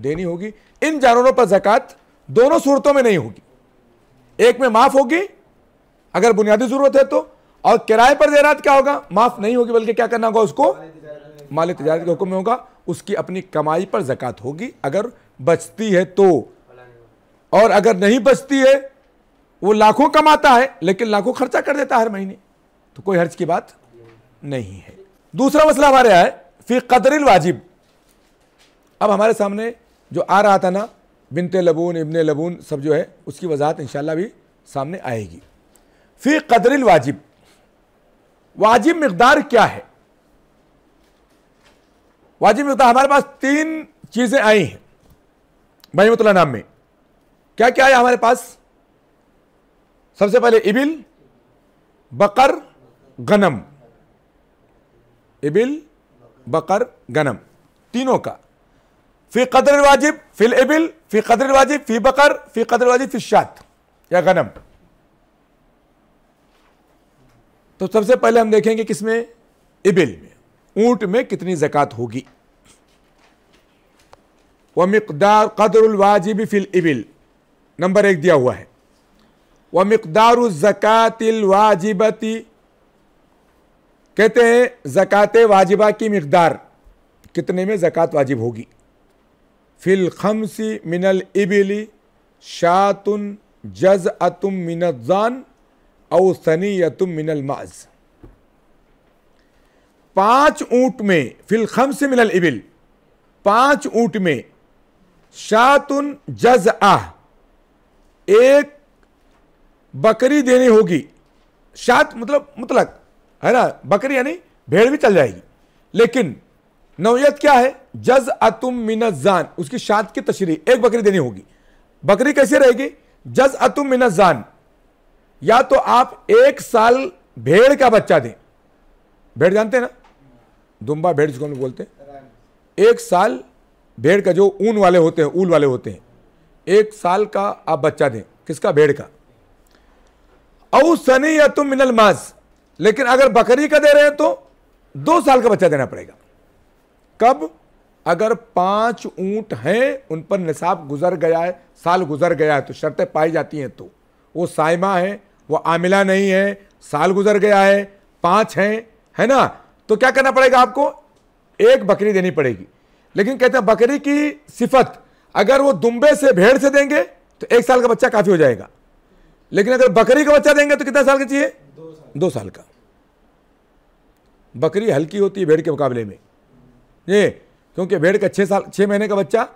देनी होगी इन जानवरों पर ज़क़़त दोनों सूरतों में नहीं होगी एक में माफ होगी अगर बुनियादी जरूरत है तो और किराए पर जैरात क्या होगा माफ नहीं होगी बल्कि क्या करना होगा उसको माल तजारत के हुक्म में होगा उसकी अपनी कमाई पर जक़ात होगी अगर बचती है तो और अगर नहीं बचती है वो लाखों कमाता है लेकिन लाखों खर्चा कर देता है हर महीने तो कोई हर्ज की बात नहीं है दूसरा मसला हमारे यहाँ है फी कदरिल वाजिब अब हमारे सामने जो आ रहा था ना बिनत लबून इबन लबून सब जो है उसकी वजाहत इन भी सामने आएगी फ़ी कदरिल वाजिब वाजिब मकदार क्या है वाजिब मकदार हमारे पास तीन चीज़ें आई हैं महिमतुल्ला नाम में क्या क्या आया हमारे पास सबसे पहले इबिल बकर गनम इबिल बकर गनम तीनों का फी कदर वाजिब फिल एबिल फी कदर वाजिब फी बकर फी कदर वाजिब फी शात या गनम तो सबसे पहले हम देखेंगे किसमें इबिल में ऊंट में कितनी जक़ात होगी व मकदार कदर वाजिब फिल इबिल नंबर एक दिया हुआ है व मकदार ज़क़ातिल वाजिबती कहते हैं ज़क़ात वाजिबा की मकदार कितने में ज़क़ात वाजिब होगी फ़िलखमसी मिनल इबिली शातुन जज अतुम जान और सनी यतुम मिनल माज पांच ऊंट में फिल खमसी मिनल इबिल पांच ऊंट में शातुन जज आह एक बकरी देनी होगी शात मतलब मुतलक है ना बकरी यानी भेड़ भी चल जाएगी लेकिन नौयत क्या है जज अतुम मिनजान उसकी शाद की तशरी एक बकरी देनी होगी बकरी कैसे रहेगी जज अतुम मिनजान या तो आप एक साल भेड़ का बच्चा दें भेड़ जानते हैं ना दुम्बा भेड़ जिसको हम बोलते हैं एक साल भेड़ का जो ऊन वाले होते हैं ऊल वाले होते हैं एक साल का आप बच्चा दें किसका भेड़ का औ सनी या तुम मिनल मास लेकिन अगर बकरी का दे रहे हैं तो दो साल का बच्चा देना पड़ेगा कब अगर पांच ऊंट हैं उन पर निसाब गुजर गया है साल गुजर गया है तो शर्तें पाई जाती हैं तो वो साइमा है वो आमिला नहीं है साल गुजर गया है पांच हैं है ना तो क्या करना पड़ेगा आपको एक बकरी देनी पड़ेगी लेकिन कहते हैं बकरी की सिफत अगर वो दुम्बे से भेड़ से देंगे तो एक साल का बच्चा काफ़ी हो जाएगा लेकिन अगर बकरी का बच्चा देंगे तो कितना साल का चाहिए दो साल का बकरी हल्की होती है भेड़ के मुकाबले में ये क्योंकि भेड़ का छः साल छः महीने का बच्चा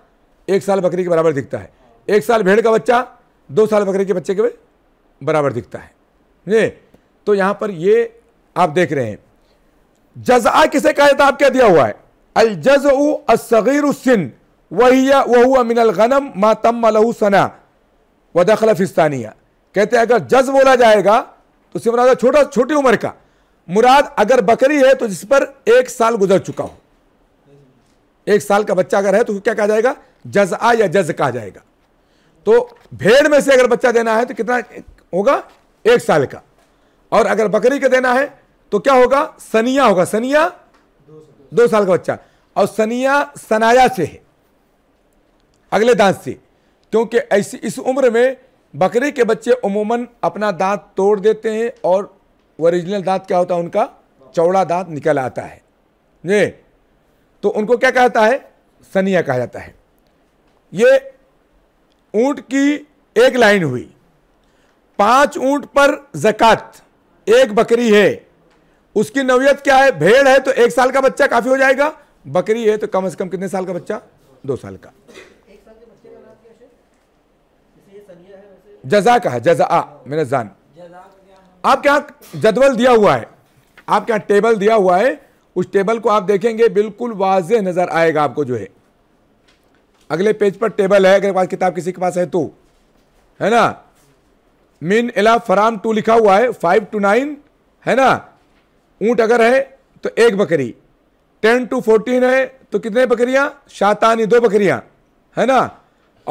एक साल बकरी के बराबर दिखता है एक साल भेड़ का बच्चा दो साल बकरी के बच्चे के बराबर दिखता है ये तो यहाँ पर ये आप देख रहे हैं जजा किसे कहा जाता क्या दिया हुआ है अल जज असगीर सिन वही वह मिनल गनम मातम लहू सना व दखल फिस्तानिया कहते हैं अगर जज बोला जाएगा तो सिर्फ छोटा छोटी उम्र का मुराद अगर बकरी है तो जिस पर एक साल गुजर चुका हो एक साल का बच्चा अगर है तो क्या कहा जाएगा जज आ या जज कहा जाएगा तो भेड़ में से अगर बच्चा देना है तो कितना होगा एक साल का और अगर बकरी का देना है तो क्या होगा सनिया होगा सनिया दो साल का बच्चा और सनिया सनाया से है अगले दांत से क्योंकि ऐसी इस उम्र में बकरी के बच्चे उमूमन अपना दांत तोड़ देते हैं और ओरिजिनल दांत क्या होता है उनका चौड़ा दांत निकल आता है ये तो उनको क्या कहता है सनिया कहा जाता है ये ऊंट की एक लाइन हुई पांच ऊंट पर जक़ात एक बकरी है उसकी नवीयत क्या है भेड़ है तो एक साल का बच्चा काफ़ी हो जाएगा बकरी है तो कम से कम कितने साल का बच्चा दो साल का जजा का है जजा आ मेरा जान आपके यहां जदवल दिया हुआ है आपके यहां टेबल दिया हुआ है उस टेबल को आप देखेंगे बिल्कुल वाजे नज़र आएगा आपको जो है अगले पेज पर टेबल है अगर किताब किसी के पास है तो है ना मिन एला फराम टू लिखा हुआ है फाइव टू नाइन है ना ऊंट अगर है तो एक बकरी टेन टू फोर्टीन है तो कितने बकरियां शातानी दो बकरियां है ना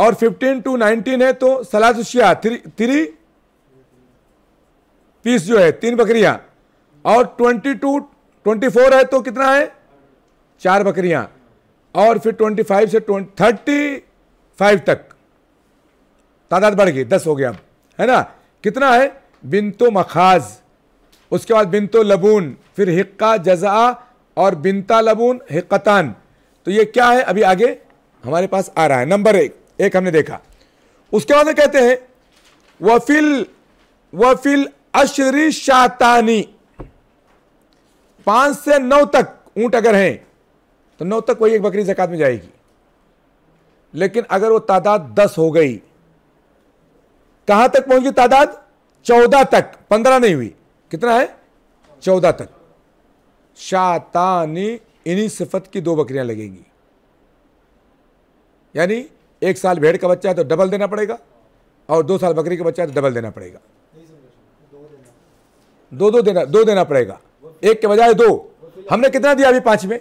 और फिफ्टीन टू नाइनटीन है तो सलादुशिया थ्री थ्री पीस जो है तीन बकरियां और ट्वेंटी टू ट्वेंटी फोर है तो कितना है चार बकरियां और फिर ट्वेंटी फाइव से ट्वेंटी थर्टी फाइव तक तादाद बढ़ गई दस हो गया अब है ना कितना है बिनतो मखाज उसके बाद बिनतो लबून फिर हिक्का जजा और बिनता लबून हिक्कतान तो ये क्या है अभी आगे हमारे पास आ रहा है नंबर एक एक हमने देखा उसके बाद कहते हैं वफिल वफिल अशरी शातानी पांच से नौ तक ऊंट अगर हैं तो नौ तक कोई एक बकरी जक़ात में जाएगी लेकिन अगर वो तादाद दस हो गई कहां तक पहुंची तादाद चौदह तक पंद्रह नहीं हुई कितना है चौदह तक शातानी इन्हीं सिफत की दो बकरियां लगेंगी यानी एक साल भेड़ का बच्चा है तो डबल देना पड़ेगा और दो साल बकरी का बच्चा है तो डबल देना पड़ेगा दो दो देना दो देना पड़ेगा एक के बजाय दो हमने कितना दिया अभी पांच में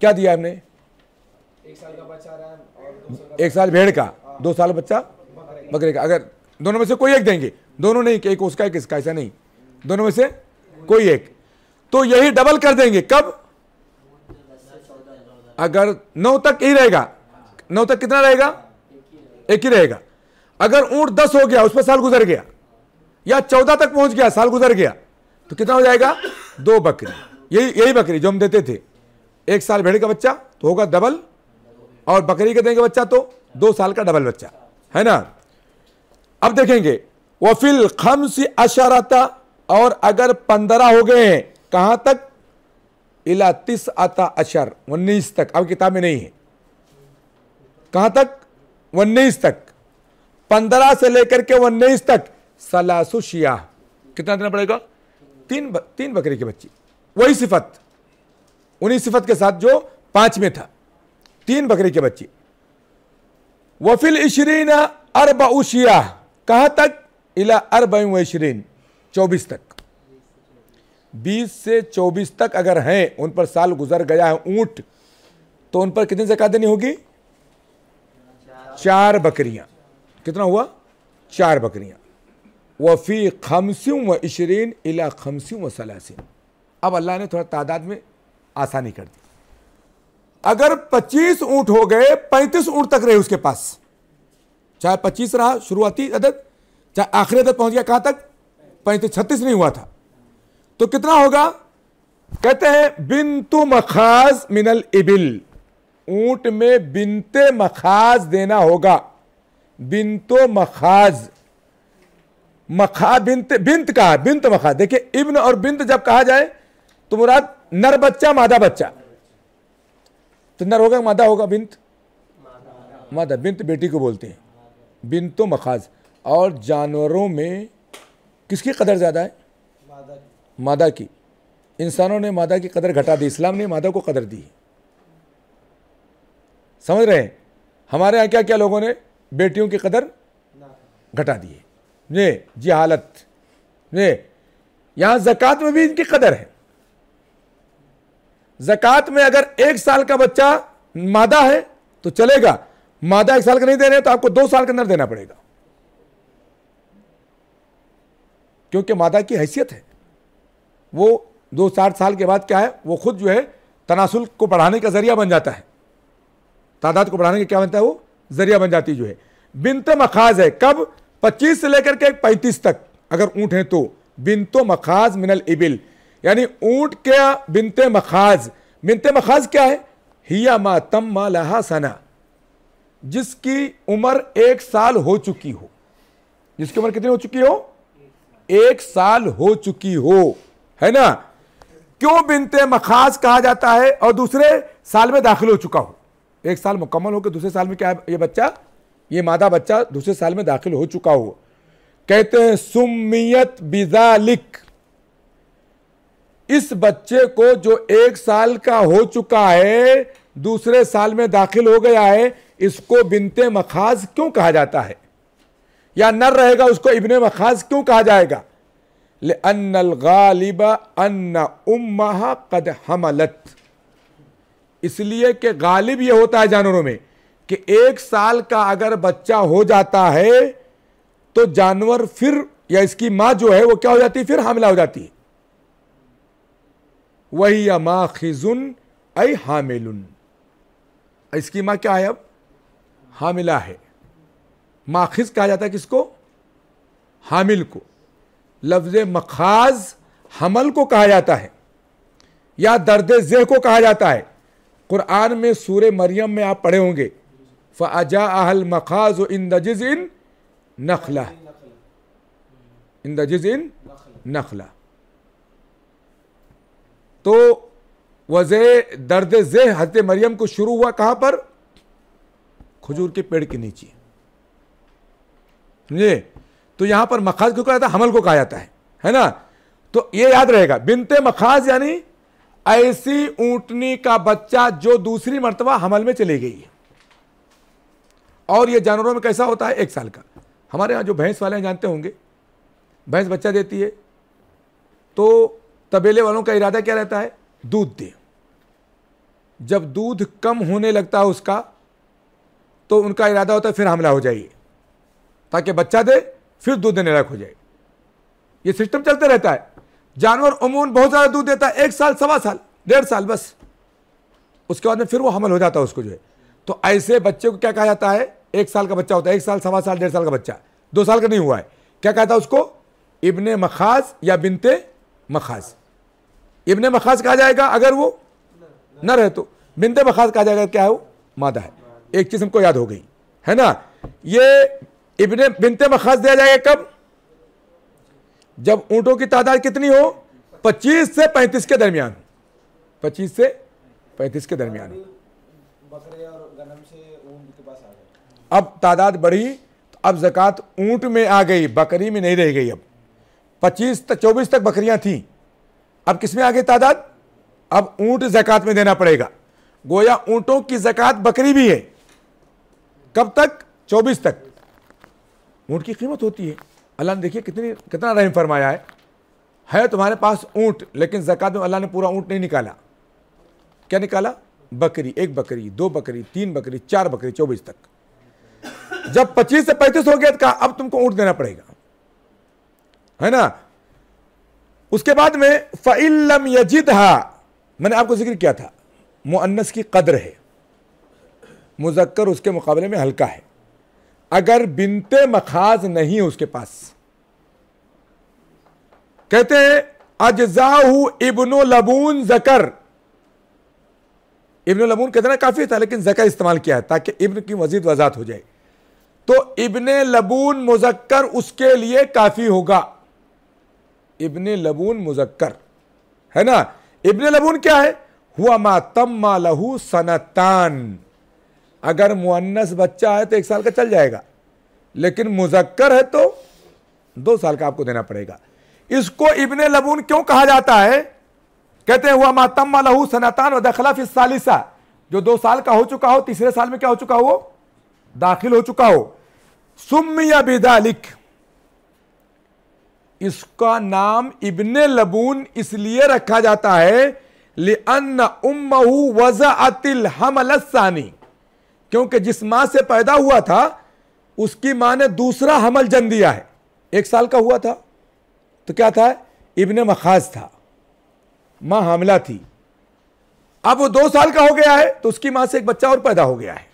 क्या दिया हमने एक साल का बच्चा एक साल भेड़ का दो साल बच्चा बकरे का अगर दोनों में से कोई एक देंगे दोनों नहीं एक उसका एक इसका ऐसा नहीं दोनों में से कोई एक तो यही डबल कर देंगे कब अगर नौ तक यही रहेगा नौ तक कितना रहेगा एक ही रहेगा अगर ऊंट दस हो गया उस पर साल गुजर गया या चौदह तक पहुंच गया साल गुजर गया तो कितना हो जाएगा दो बकरी यही यही बकरी जो हम देते थे एक साल भेड़ का बच्चा तो होगा डबल और बकरी का देंगे बच्चा तो दो साल का डबल बच्चा है ना अब देखेंगे वफिल से अशरता और अगर पंद्रह हो गए हैं कहां तक इला तीस आता अशर उन्नीस तक अब किताब में नहीं है कहां तक उन्नीस तक पंद्रह से लेकर के उन्नीस तक सलासुशिया कितना देना पड़ेगा तीन तीन बकरी की बच्ची वही सिफत उन्हीं सिफत के साथ जो पांच में था तीन बकरी के बच्चे वफिल इशरीन अरब उशिया कहां तक इला अरब इशरीन चौबीस तक बीस से चौबीस तक अगर हैं उन पर साल गुजर गया है ऊंट तो उन पर कितनी जक़ात देनी होगी चार बकरियां कितना हुआ चार बकरियां वफ़ी खमसम व इशरीन अला खमसम व सलासिन अब अल्लाह ने थोड़ा तादाद में आसानी कर दी अगर 25 ऊँट हो गए 35 ऊँट तक रहे उसके पास चाहे 25 रहा शुरुआती अदद चाहे आखिरी अदद पहुंच गया कहाँ तक पैंतीस छत्तीस नहीं हुआ था तो कितना होगा कहते हैं बिनतु मखाज मिनल इबिल ऊंट में बिनते मखाज देना होगा बिनतो मखाज मखा बिंत बिंत कहा बिंत मखा देखिए इब्न और बिंत जब कहा जाए तो मुराद नर बच्चा मादा बच्चा तो नर होगा मादा होगा बिंत मादा बिंत बेटी को बोलते हैं बिंतो मखाज और जानवरों में किसकी कदर ज़्यादा है मादा की, मादा की। इंसानों ने मादा की कदर घटा दी इस्लाम ने मादा को कदर दी समझ रहे हैं हमारे यहाँ क्या क्या लोगों ने बेटियों की कदर घटा दी है जी हालत ने यहां ज़क़़त में भी इनकी कदर है ज़क़़त में अगर एक साल का बच्चा मादा है तो चलेगा मादा एक साल का नहीं दे रहे तो आपको दो साल के अंदर देना पड़ेगा क्योंकि मादा की हैसियत है वो दो चार साल के बाद क्या है वो खुद जो है तनासुल को बढ़ाने का जरिया बन जाता है तादाद को बढ़ाने का क्या बनता है वो जरिया बन जाती जो है बिनत मखाज है कब पच्चीस से लेकर के पैंतीस तक अगर ऊँट हैं तो बिनतो मखाज मिनल इबिल यानी ऊँट के बिनते मखाज बिनते मखाज क्या है हिया मा तम मा लहा सना जिसकी उम्र एक साल हो चुकी हो जिसकी उम्र कितनी हो चुकी हो एक साल हो चुकी हो है ना क्यों बिनते मखाज कहा जाता है और दूसरे साल में दाखिल हो चुका हो एक साल मुकम्मल होकर दूसरे साल में क्या है ये बच्चा ये मादा बच्चा दूसरे साल में दाखिल हो चुका हो कहते हैं सुमियत बिजालिक इस बच्चे को जो एक साल का हो चुका है दूसरे साल में दाखिल हो गया है इसको बिनते मखाज क्यों कहा जाता है या नर रहेगा उसको इबन मखाज क्यों कहा जाएगा ले अन्नल अन्न उम्मा कद हमलत इसलिए कि गालिब यह होता है जानवरों में कि एक साल का अगर बच्चा हो जाता है तो जानवर फिर या इसकी माँ जो है वो क्या हो जाती है फिर हामिला हो जाती है वही या मां खिजुन आई हामिलुन इसकी मां क्या है अब हामिला है माखिज कहा जाता है किसको हामिल को लफ्ज मखाज हमल को कहा जाता है या दर्द जेह को कहा जाता है कुरान में सूर मरियम में आप पढ़े होंगे फ़ाजा मखाज in the जिज in नखला in the जिज इन नखला तो वज़े दर्द ज़े हजरत मरियम को शुरू हुआ कहां पर खजूर के पेड़ के नीचे समझे तो यहां पर मखाज क्यों कहा जाता है हमल को कहा जाता है है ना तो ये याद रहेगा बिनते मखाज यानी ऐसी ऊँटनी का बच्चा जो दूसरी मरतबा हमल में चली गई है और ये जानवरों में कैसा होता है एक साल का हमारे यहाँ जो भैंस वाले हैं जानते होंगे भैंस बच्चा देती है तो तबेले वालों का इरादा क्या रहता है दूध दें जब दूध कम होने लगता है उसका तो उनका इरादा होता है फिर हमला हो जाइए ताकि बच्चा दे फिर दूध देने लायक हो जाए ये सिस्टम चलते रहता है जानवर अमून बहुत ज़्यादा दूध देता है एक साल सवा साल डेढ़ साल बस उसके बाद में फिर वो हमल हो जाता है उसको जो है तो ऐसे बच्चे को क्या कहा जाता है एक साल का बच्चा होता है एक साल सवा साल डेढ़ साल का बच्चा दो साल का नहीं हुआ है क्या कहता है उसको इबन मखाज या बिनते मखाज इबन मखाज कहा जाएगा अगर वो न रहे तो बिनते मखाज कहा जाएगा क्या है वो मादा है एक चीज़ हमको याद हो गई है ना ये इबन बिनते मखाज दिया जाएगा कब जब ऊंटों की तादाद कितनी हो पच्चीस से पैंतीस के दरमियान पच्चीस से पैंतीस के दरमियान अब तादाद बढ़ी तो अब जक़ात ऊँट में आ गई बकरी में नहीं रह गई अब पच्चीस तक चौबीस तक बकरियाँ थीं अब किस में आ गई तादाद अब ऊँट ज़क़़त में देना पड़ेगा गोया ऊँटों की जक़ात बकरी भी है कब तक चौबीस तक ऊँट की कीमत होती है अल्लाह ने देखिए कितनी कितना रहम फरमाया है है तुम्हारे पास ऊँट लेकिन जक़ात में अल्लाह ने पूरा ऊँट नहीं निकाला क्या निकाला बकरी एक बकरी दो बकरी तीन बकरी चार बकरी चौबीस तक जब 25 से 35 हो गया तो कहा अब तुमको ऊंट देना पड़ेगा है ना उसके बाद में फ़िल्म यजिद हा मैंने आपको जिक्र किया था मुअन्नस की कदर है मुजक्कर उसके मुकाबले में हल्का है अगर बिनते मखाज नहीं उसके पास कहते हैं अजजाहू इब्नो लबून जकर इब्न लबून कहते ना काफ़ी था लेकिन जकर इस्तेमाल किया है ताकि इब्न की मजीद वजात हो जाए तो इबन लबून मुजक्कर उसके लिए काफ़ी होगा इबन लबून मुजक्कर है ना इबन लबून क्या है हुआ मा तम मा लहू सनतान अगर मुन्नस बच्चा है तो एक साल का चल जाएगा लेकिन मुजक्कर है तो दो साल का आपको देना पड़ेगा इसको इबन लबून क्यों कहा जाता है कहते हैं हुआ मा लहू सनातान और दखला फिस सालिसा जो दो साल का हो चुका हो तीसरे साल में क्या हो चुका हो दाखिल हो चुका हो सुमिया बेदालिक इसका नाम इब्ने लबून इसलिए रखा जाता है लिअन्न उम्महू वजा अतिल हमलसानी क्योंकि जिस माँ से पैदा हुआ था उसकी माँ ने दूसरा हमल जन दिया है एक साल का हुआ था तो क्या था इब्ने मखाज था माँ हमला थी अब वो दो साल का हो गया है तो उसकी माँ से एक बच्चा और पैदा हो गया है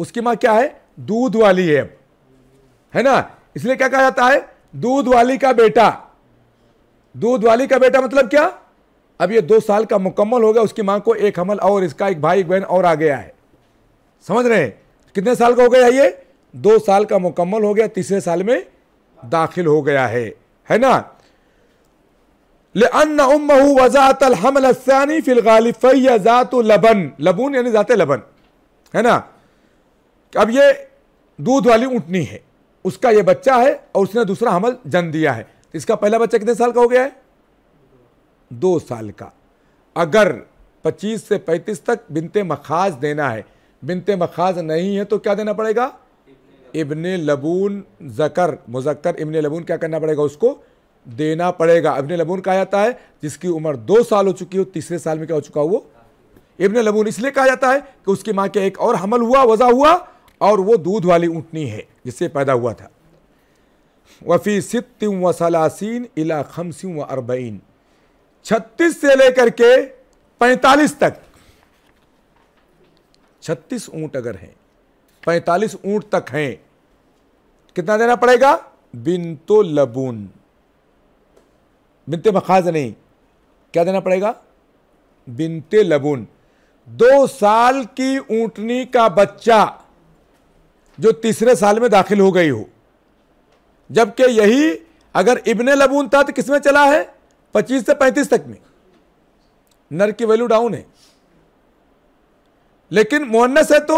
उसकी माँ क्या है दूध वाली है अब है ना इसलिए क्या कहा जाता है दूध वाली का बेटा दूध वाली का बेटा मतलब क्या अब ये दो साल का मुकम्मल हो गया उसकी मां को एक हमल और इसका एक भाई एक बहन और आ गया है समझ रहे हैं कितने साल का हो गया ये दो साल का मुकम्मल हो गया तीसरे साल में दाखिल हो गया है है ना ले अन्न उम्मू वजात हमलसानी लबन लबून यानी जाते लबन है ना अब ये दूध वाली उठनी है उसका ये बच्चा है और उसने दूसरा हमल जन्म दिया है इसका पहला बच्चा कितने साल का हो गया है दो साल का अगर 25 से 35 तक बिनते मखाज देना है बिनते मखाज नहीं है तो क्या देना पड़ेगा इबन लबून जकर मुजक्कर इबन लबून क्या करना पड़ेगा उसको देना पड़ेगा इबन लबून कहा जाता है जिसकी उम्र दो साल हो चुकी हो तीसरे साल में क्या हो चुका हो वो इबन लबून इसलिए कहा जाता है कि उसकी माँ के एक और हमल हुआ वजह हुआ और वो दूध वाली ऊँटनी है जिससे पैदा हुआ था वफ़ी सितम व सलासीन इला खमसिम व अरबईन छत्तीस से लेकर के पैंतालीस तक छत्तीस ऊँट अगर हैं पैंतालीस ऊँट तक हैं कितना देना पड़ेगा बिनतो लबून बिनते मखाज नहीं क्या देना पड़ेगा बिनते लबून दो साल की ऊँटनी का बच्चा जो तीसरे साल में दाखिल हो गई हो जबकि यही अगर इबन लबून था तो किसमें चला है पच्चीस से पैंतीस तक में नर की वैल्यू डाउन है लेकिन मोहनस है तो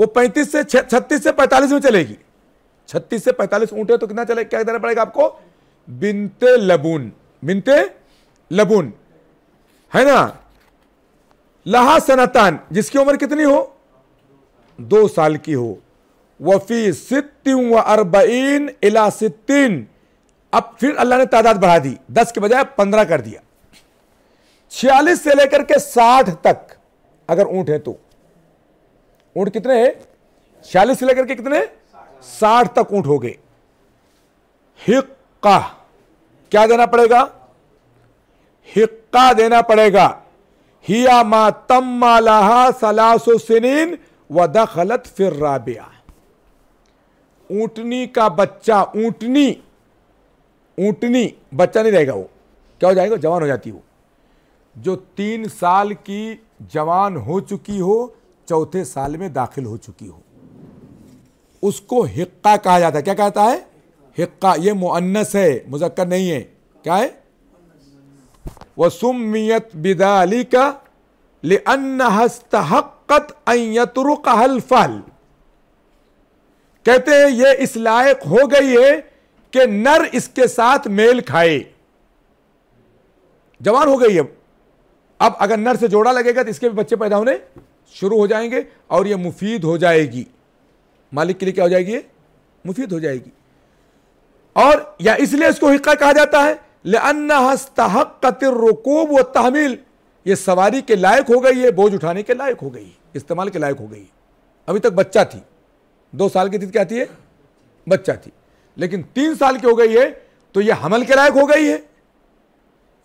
वो पैंतीस से छत्तीस से पैंतालीस में चलेगी छत्तीस से पैंतालीस ऊँटे तो कितना चलेगा क्या देना पड़ेगा आपको बिनते लबून बिनते लबून है ना लहा सनातान जिसकी उम्र कितनी हो दो साल की हो वफ़ी सितिन व अरबीन इला सितिन अब फिर अल्लाह ने तादाद बढ़ा दी दस के बजाय पंद्रह कर दिया छियालीस से लेकर के साठ तक अगर ऊंट है तो ऊंट कितने हैं छियालीस से लेकर के कितने साठ तक ऊंट हो गए हिक्का क्या देना पड़ेगा हिक्का देना पड़ेगा हिया मा तम्मा लहा सलासो सिनीन व दखलत फिर राबिया ऊटनी का बच्चा ऊटनी ऊटनी बच्चा नहीं रहेगा वो क्या हो जाएगा जवान हो जाती वो जो तीन साल की जवान हो चुकी हो चौथे साल में दाखिल हो चुकी हो उसको हिक्का कहा जाता है क्या कहता है हिक्का ये मुअन्नस है मुजक्कर नहीं है क्या है वसुमियत बिदाली का ले अन्नहस्तहक़त अयतरुक हल फल कहते हैं ये इस लायक हो गई है कि नर इसके साथ मेल खाए जवान हो गई अब अब अगर नर से जोड़ा लगेगा तो इसके भी बच्चे पैदा होने शुरू हो जाएंगे और ये मुफीद हो जाएगी मालिक के लिए क्या हो जाएगी मुफीद हो जाएगी और या इसलिए इसको हिक्का कहा जाता है ले रुकूब व तहमील ये सवारी के लायक हो गई है बोझ उठाने के लायक हो गई इस्तेमाल के लायक हो गई अभी तक बच्चा थी दो साल की थी तो क्या थी बच्चा थी लेकिन तीन साल की हो गई है तो ये हमल के लायक हो गई है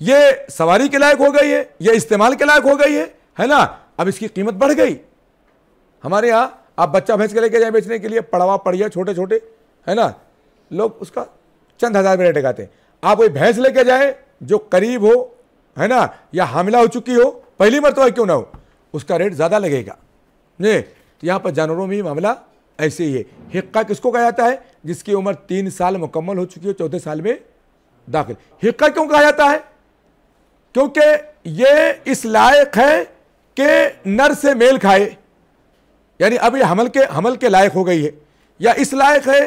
ये सवारी के लायक हो गई है ये इस्तेमाल के लायक हो गई है है ना अब इसकी कीमत बढ़ गई हमारे यहाँ आप बच्चा भैंस के लेके जाए बेचने के लिए पड़वा पड़िया छोटे छोटे है ना लोग उसका चंद हज़ार रुपये लगाते हैं आप कोई भैंस लेके जाए जो करीब हो है ना या हामिला हो चुकी हो पहली मरतबा क्यों ना हो उसका रेट ज़्यादा लगेगा नहीं तो यहाँ पर जानवरों में ही मामला ऐसे ही है हिक्का किसको कहा जाता है जिसकी उम्र तीन साल मुकम्मल हो चुकी है चौथे साल में दाखिल हिक्का क्यों कहा जाता है क्योंकि ये इस लायक है कि नर से मेल खाए यानी अब ये हमल के हमल के लायक हो गई है या इस लायक है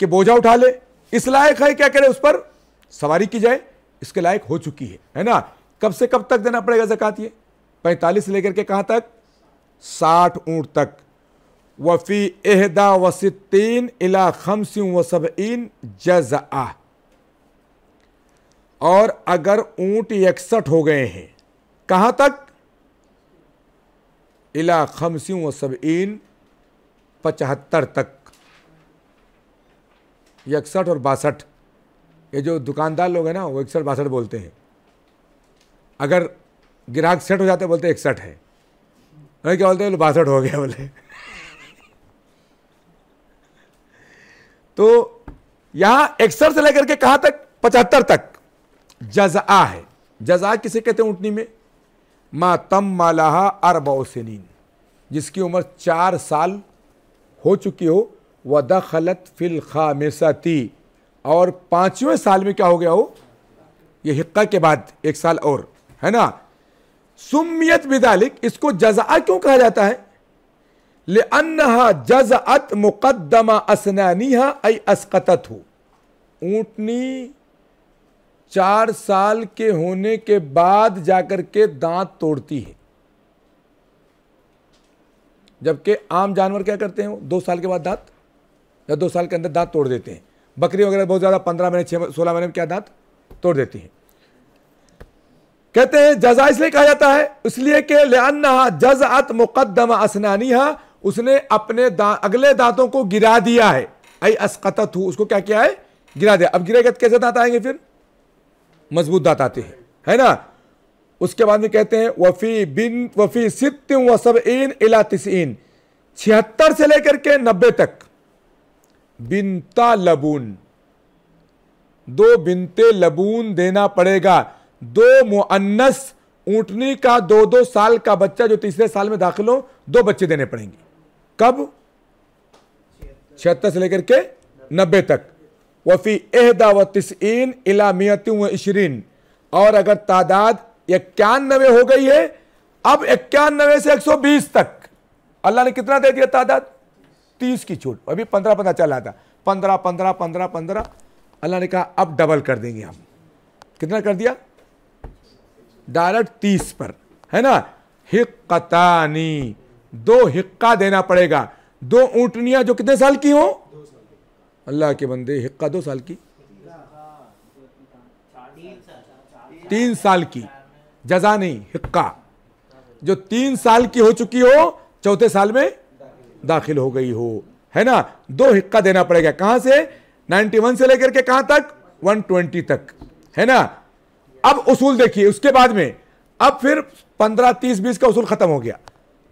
कि बोझा उठा ले इस लायक है क्या करे उस पर सवारी की जाए इसके लायक हो चुकी है है ना कब से कब तक देना पड़ेगा जक़ात ये पैंतालीस लेकर के कहाँ तक साठ ऊँट तक वफ़ी एहदा वसतीन इला खमसी वसबीन जज़ा और अगर ऊँट इकसठ हो गए हैं कहाँ तक इला खमसी वसबीन पचहत्तर तक इकसठ और बासठ ये जो दुकानदार लोग हैं ना वो इकसठ बासठ बोलते हैं अगर ग्राहक सेट हो जाते बोलते इकसठ है क्या बोलते बासठ हो गया बोले तो यहां एक्सर से लेकर के कहां तक पचहत्तर तक जजा है जजा किसे कहते हैं उठनी में मा तम मालाहा अरबौसनिन जिसकी उम्र चार साल हो चुकी हो व दखलत फिल खामिसती और पांचवें साल में क्या हो गया हो ये हिक्का के बाद एक साल और है ना सुमियत बिदालिक इसको जजा क्यों कहा जाता है लेहा जज अत मुकदमा असनानी हई असकतत हो ऊटनी चार साल के होने के बाद जाकर के दांत तोड़ती है जबकि आम जानवर क्या करते हैं दो साल के बाद दांत या दो साल के अंदर दांत तोड़ देते हैं बकरी वगैरह बहुत ज़्यादा पंद्रह महीने छह सोलह महीने में क्या दांत तोड़ देती है कहते हैं जजा इसलिए कहा जाता है इसलिए कि लिया जज अत मुकदमा असनानी हा उसने अपने दा, अगले दांतों को गिरा दिया है आई असकत उसको क्या किया है गिरा दिया अब गिरेगा तो कैसे दांत आएंगे फिर मजबूत दांत आते हैं है ना उसके बाद में कहते हैं वफ़ी बिन वफ़ी सित व सब इन इला तिसन छिहत्तर से लेकर के नब्बे तक बिनता लबून दो बिनते लबून देना पड़ेगा दो मुअन्नस ऊटनी का दो दो साल का बच्चा जो तीसरे साल में दाखिल हो दो बच्चे देने पड़ेंगे कब छिहत्तर से लेकर के नब्बे तक वफ़ी एहदा व तस्न इशरीन और अगर तादाद इक्यानबे हो गई है अब इक्यानबे से 120 तक अल्लाह ने कितना दे दिया तादाद 30 की छूट अभी 15 पंद्रह चला था 15 15 15 15 अल्लाह ने कहा अब डबल कर देंगे हम कितना कर दिया डायरेक्ट 30 पर है ना हिकतानी दो हिक्का देना पड़ेगा दो ऊँटनियाँ जो कितने साल की हों अल्लाह के बंदे हिक्का दो साल की तीन साल की जजा नहीं हिक्का जो तीन साल की हो चुकी हो चौथे साल में दाखिल हो गई हो है ना दो हिक्का देना पड़ेगा कहां से 91 से लेकर के कहां तक 120 तक है ना अब उसूल देखिए उसके बाद में अब फिर 15 30 20 का उसूल खत्म हो गया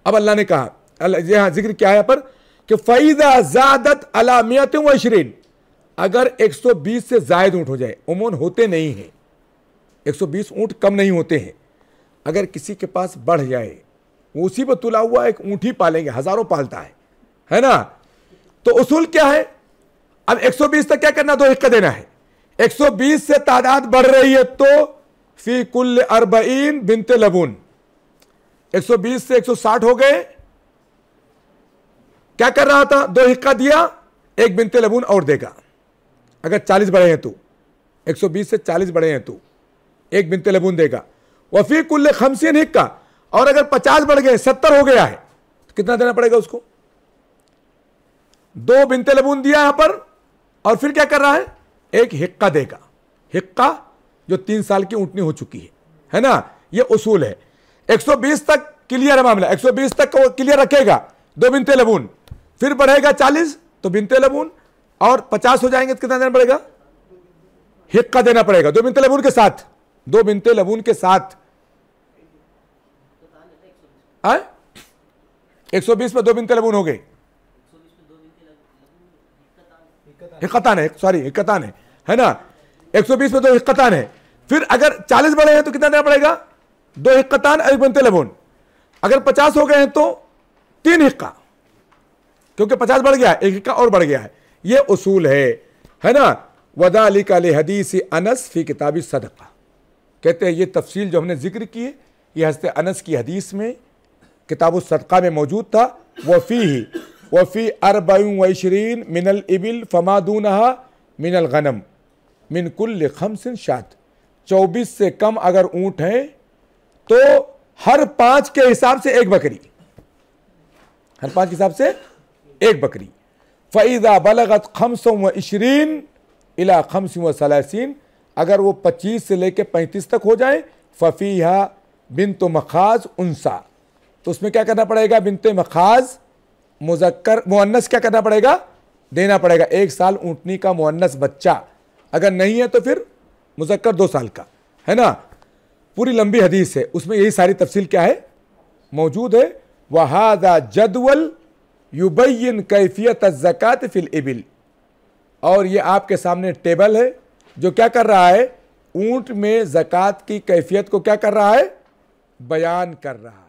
अब अल्लाह ने कहा यहां जिक्र क्या है पर कि फ़ैज़ा ज्यादत अलामियत व शरीन अगर 120 से जायद ऊंट हो जाए उमून होते नहीं हैं 120 ऊंट कम नहीं होते हैं अगर किसी के पास बढ़ जाए वो उसी पर तुला हुआ एक ऊँट ही पालेंगे हज़ारों पालता है है ना तो उसूल क्या है अब 120 तक क्या करना दो हिस्सा देना है 120 से तादाद बढ़ रही है तो फी कुल अरबईन बिनते लबून 120 से 160 हो गए क्या कर रहा था दो हिक्का दिया एक बिनते लबून और देगा अगर 40 बढ़े हैं तो 120 से 40 बढ़े हैं तो एक बिनते लबून देगा वफी कुल्ल खमसिन हिक्का और अगर 50 बढ़ गए 70 हो गया है तो कितना देना पड़ेगा उसको दो बिनते लबून दिया यहां पर और फिर क्या कर रहा है एक हिक्का देगा हिक्का जो तीन साल की ऊंटनी हो चुकी है है ना ये उसूल है 120 तक क्लियर है मामला 120 तक वो क्लियर रखेगा दो बिनते लबून फिर बढ़ेगा 40 तो बिनते लबून और 50 हो जाएंगे तो कितना देना पड़ेगा हिक्का देना पड़ेगा दो बिनते लबून के साथ दो बिनते लबून के साथ हाँ? एक सौ बीस में दो बिनते लबून हो गए हिक्कतान है सॉरी हिक्कतान है है ना 120 में दो हिक्कतान है फिर अगर 40 बढ़े हैं तो कितना देना पड़ेगा दो हिक्कतान अभी बनते लबून अगर पचास हो गए हैं तो तीन हिक्का क्योंकि पचास बढ़ गया है एक हिक्का और बढ़ गया है ये उसूल है है ना वदा अली का हदीस अनस फी किताबी सदका कहते हैं ये तफसील जो हमने जिक्र की है ये हंसते अनस की हदीस में किताब सदका में मौजूद था वफ़ी ही वफ़ी वशरीन मिनल इबिल फमादून मिनल गनम मिनकुल्ल खमसिन शात चौबीस से कम अगर ऊँट हैं तो हर पांच के हिसाब से एक बकरी हर पांच के हिसाब से एक बकरी फ़ैज़ा बलगत खमसम व इशरीन इला खमस व सलासीन अगर वो पच्चीस से लेकर पैंतीस तक हो जाए फ़फ़ीहा बिन तो मखाज उनसा तो उसमें क्या करना पड़ेगा बिनत मखाज मुजक्कर मुन्नस क्या करना पड़ेगा देना पड़ेगा एक साल ऊँटनी का मुन्नस बच्चा अगर नहीं है तो फिर मुजक्कर दो साल का है ना पूरी लंबी हदीस है उसमें यही सारी तफसील क्या है मौजूद है वहादा जदवल युबैन कैफियत ज़क़ात फ़िल इबिल और ये आपके सामने टेबल है जो क्या कर रहा है ऊँट में ज़क़़त की कैफियत को क्या कर रहा है बयान कर रहा है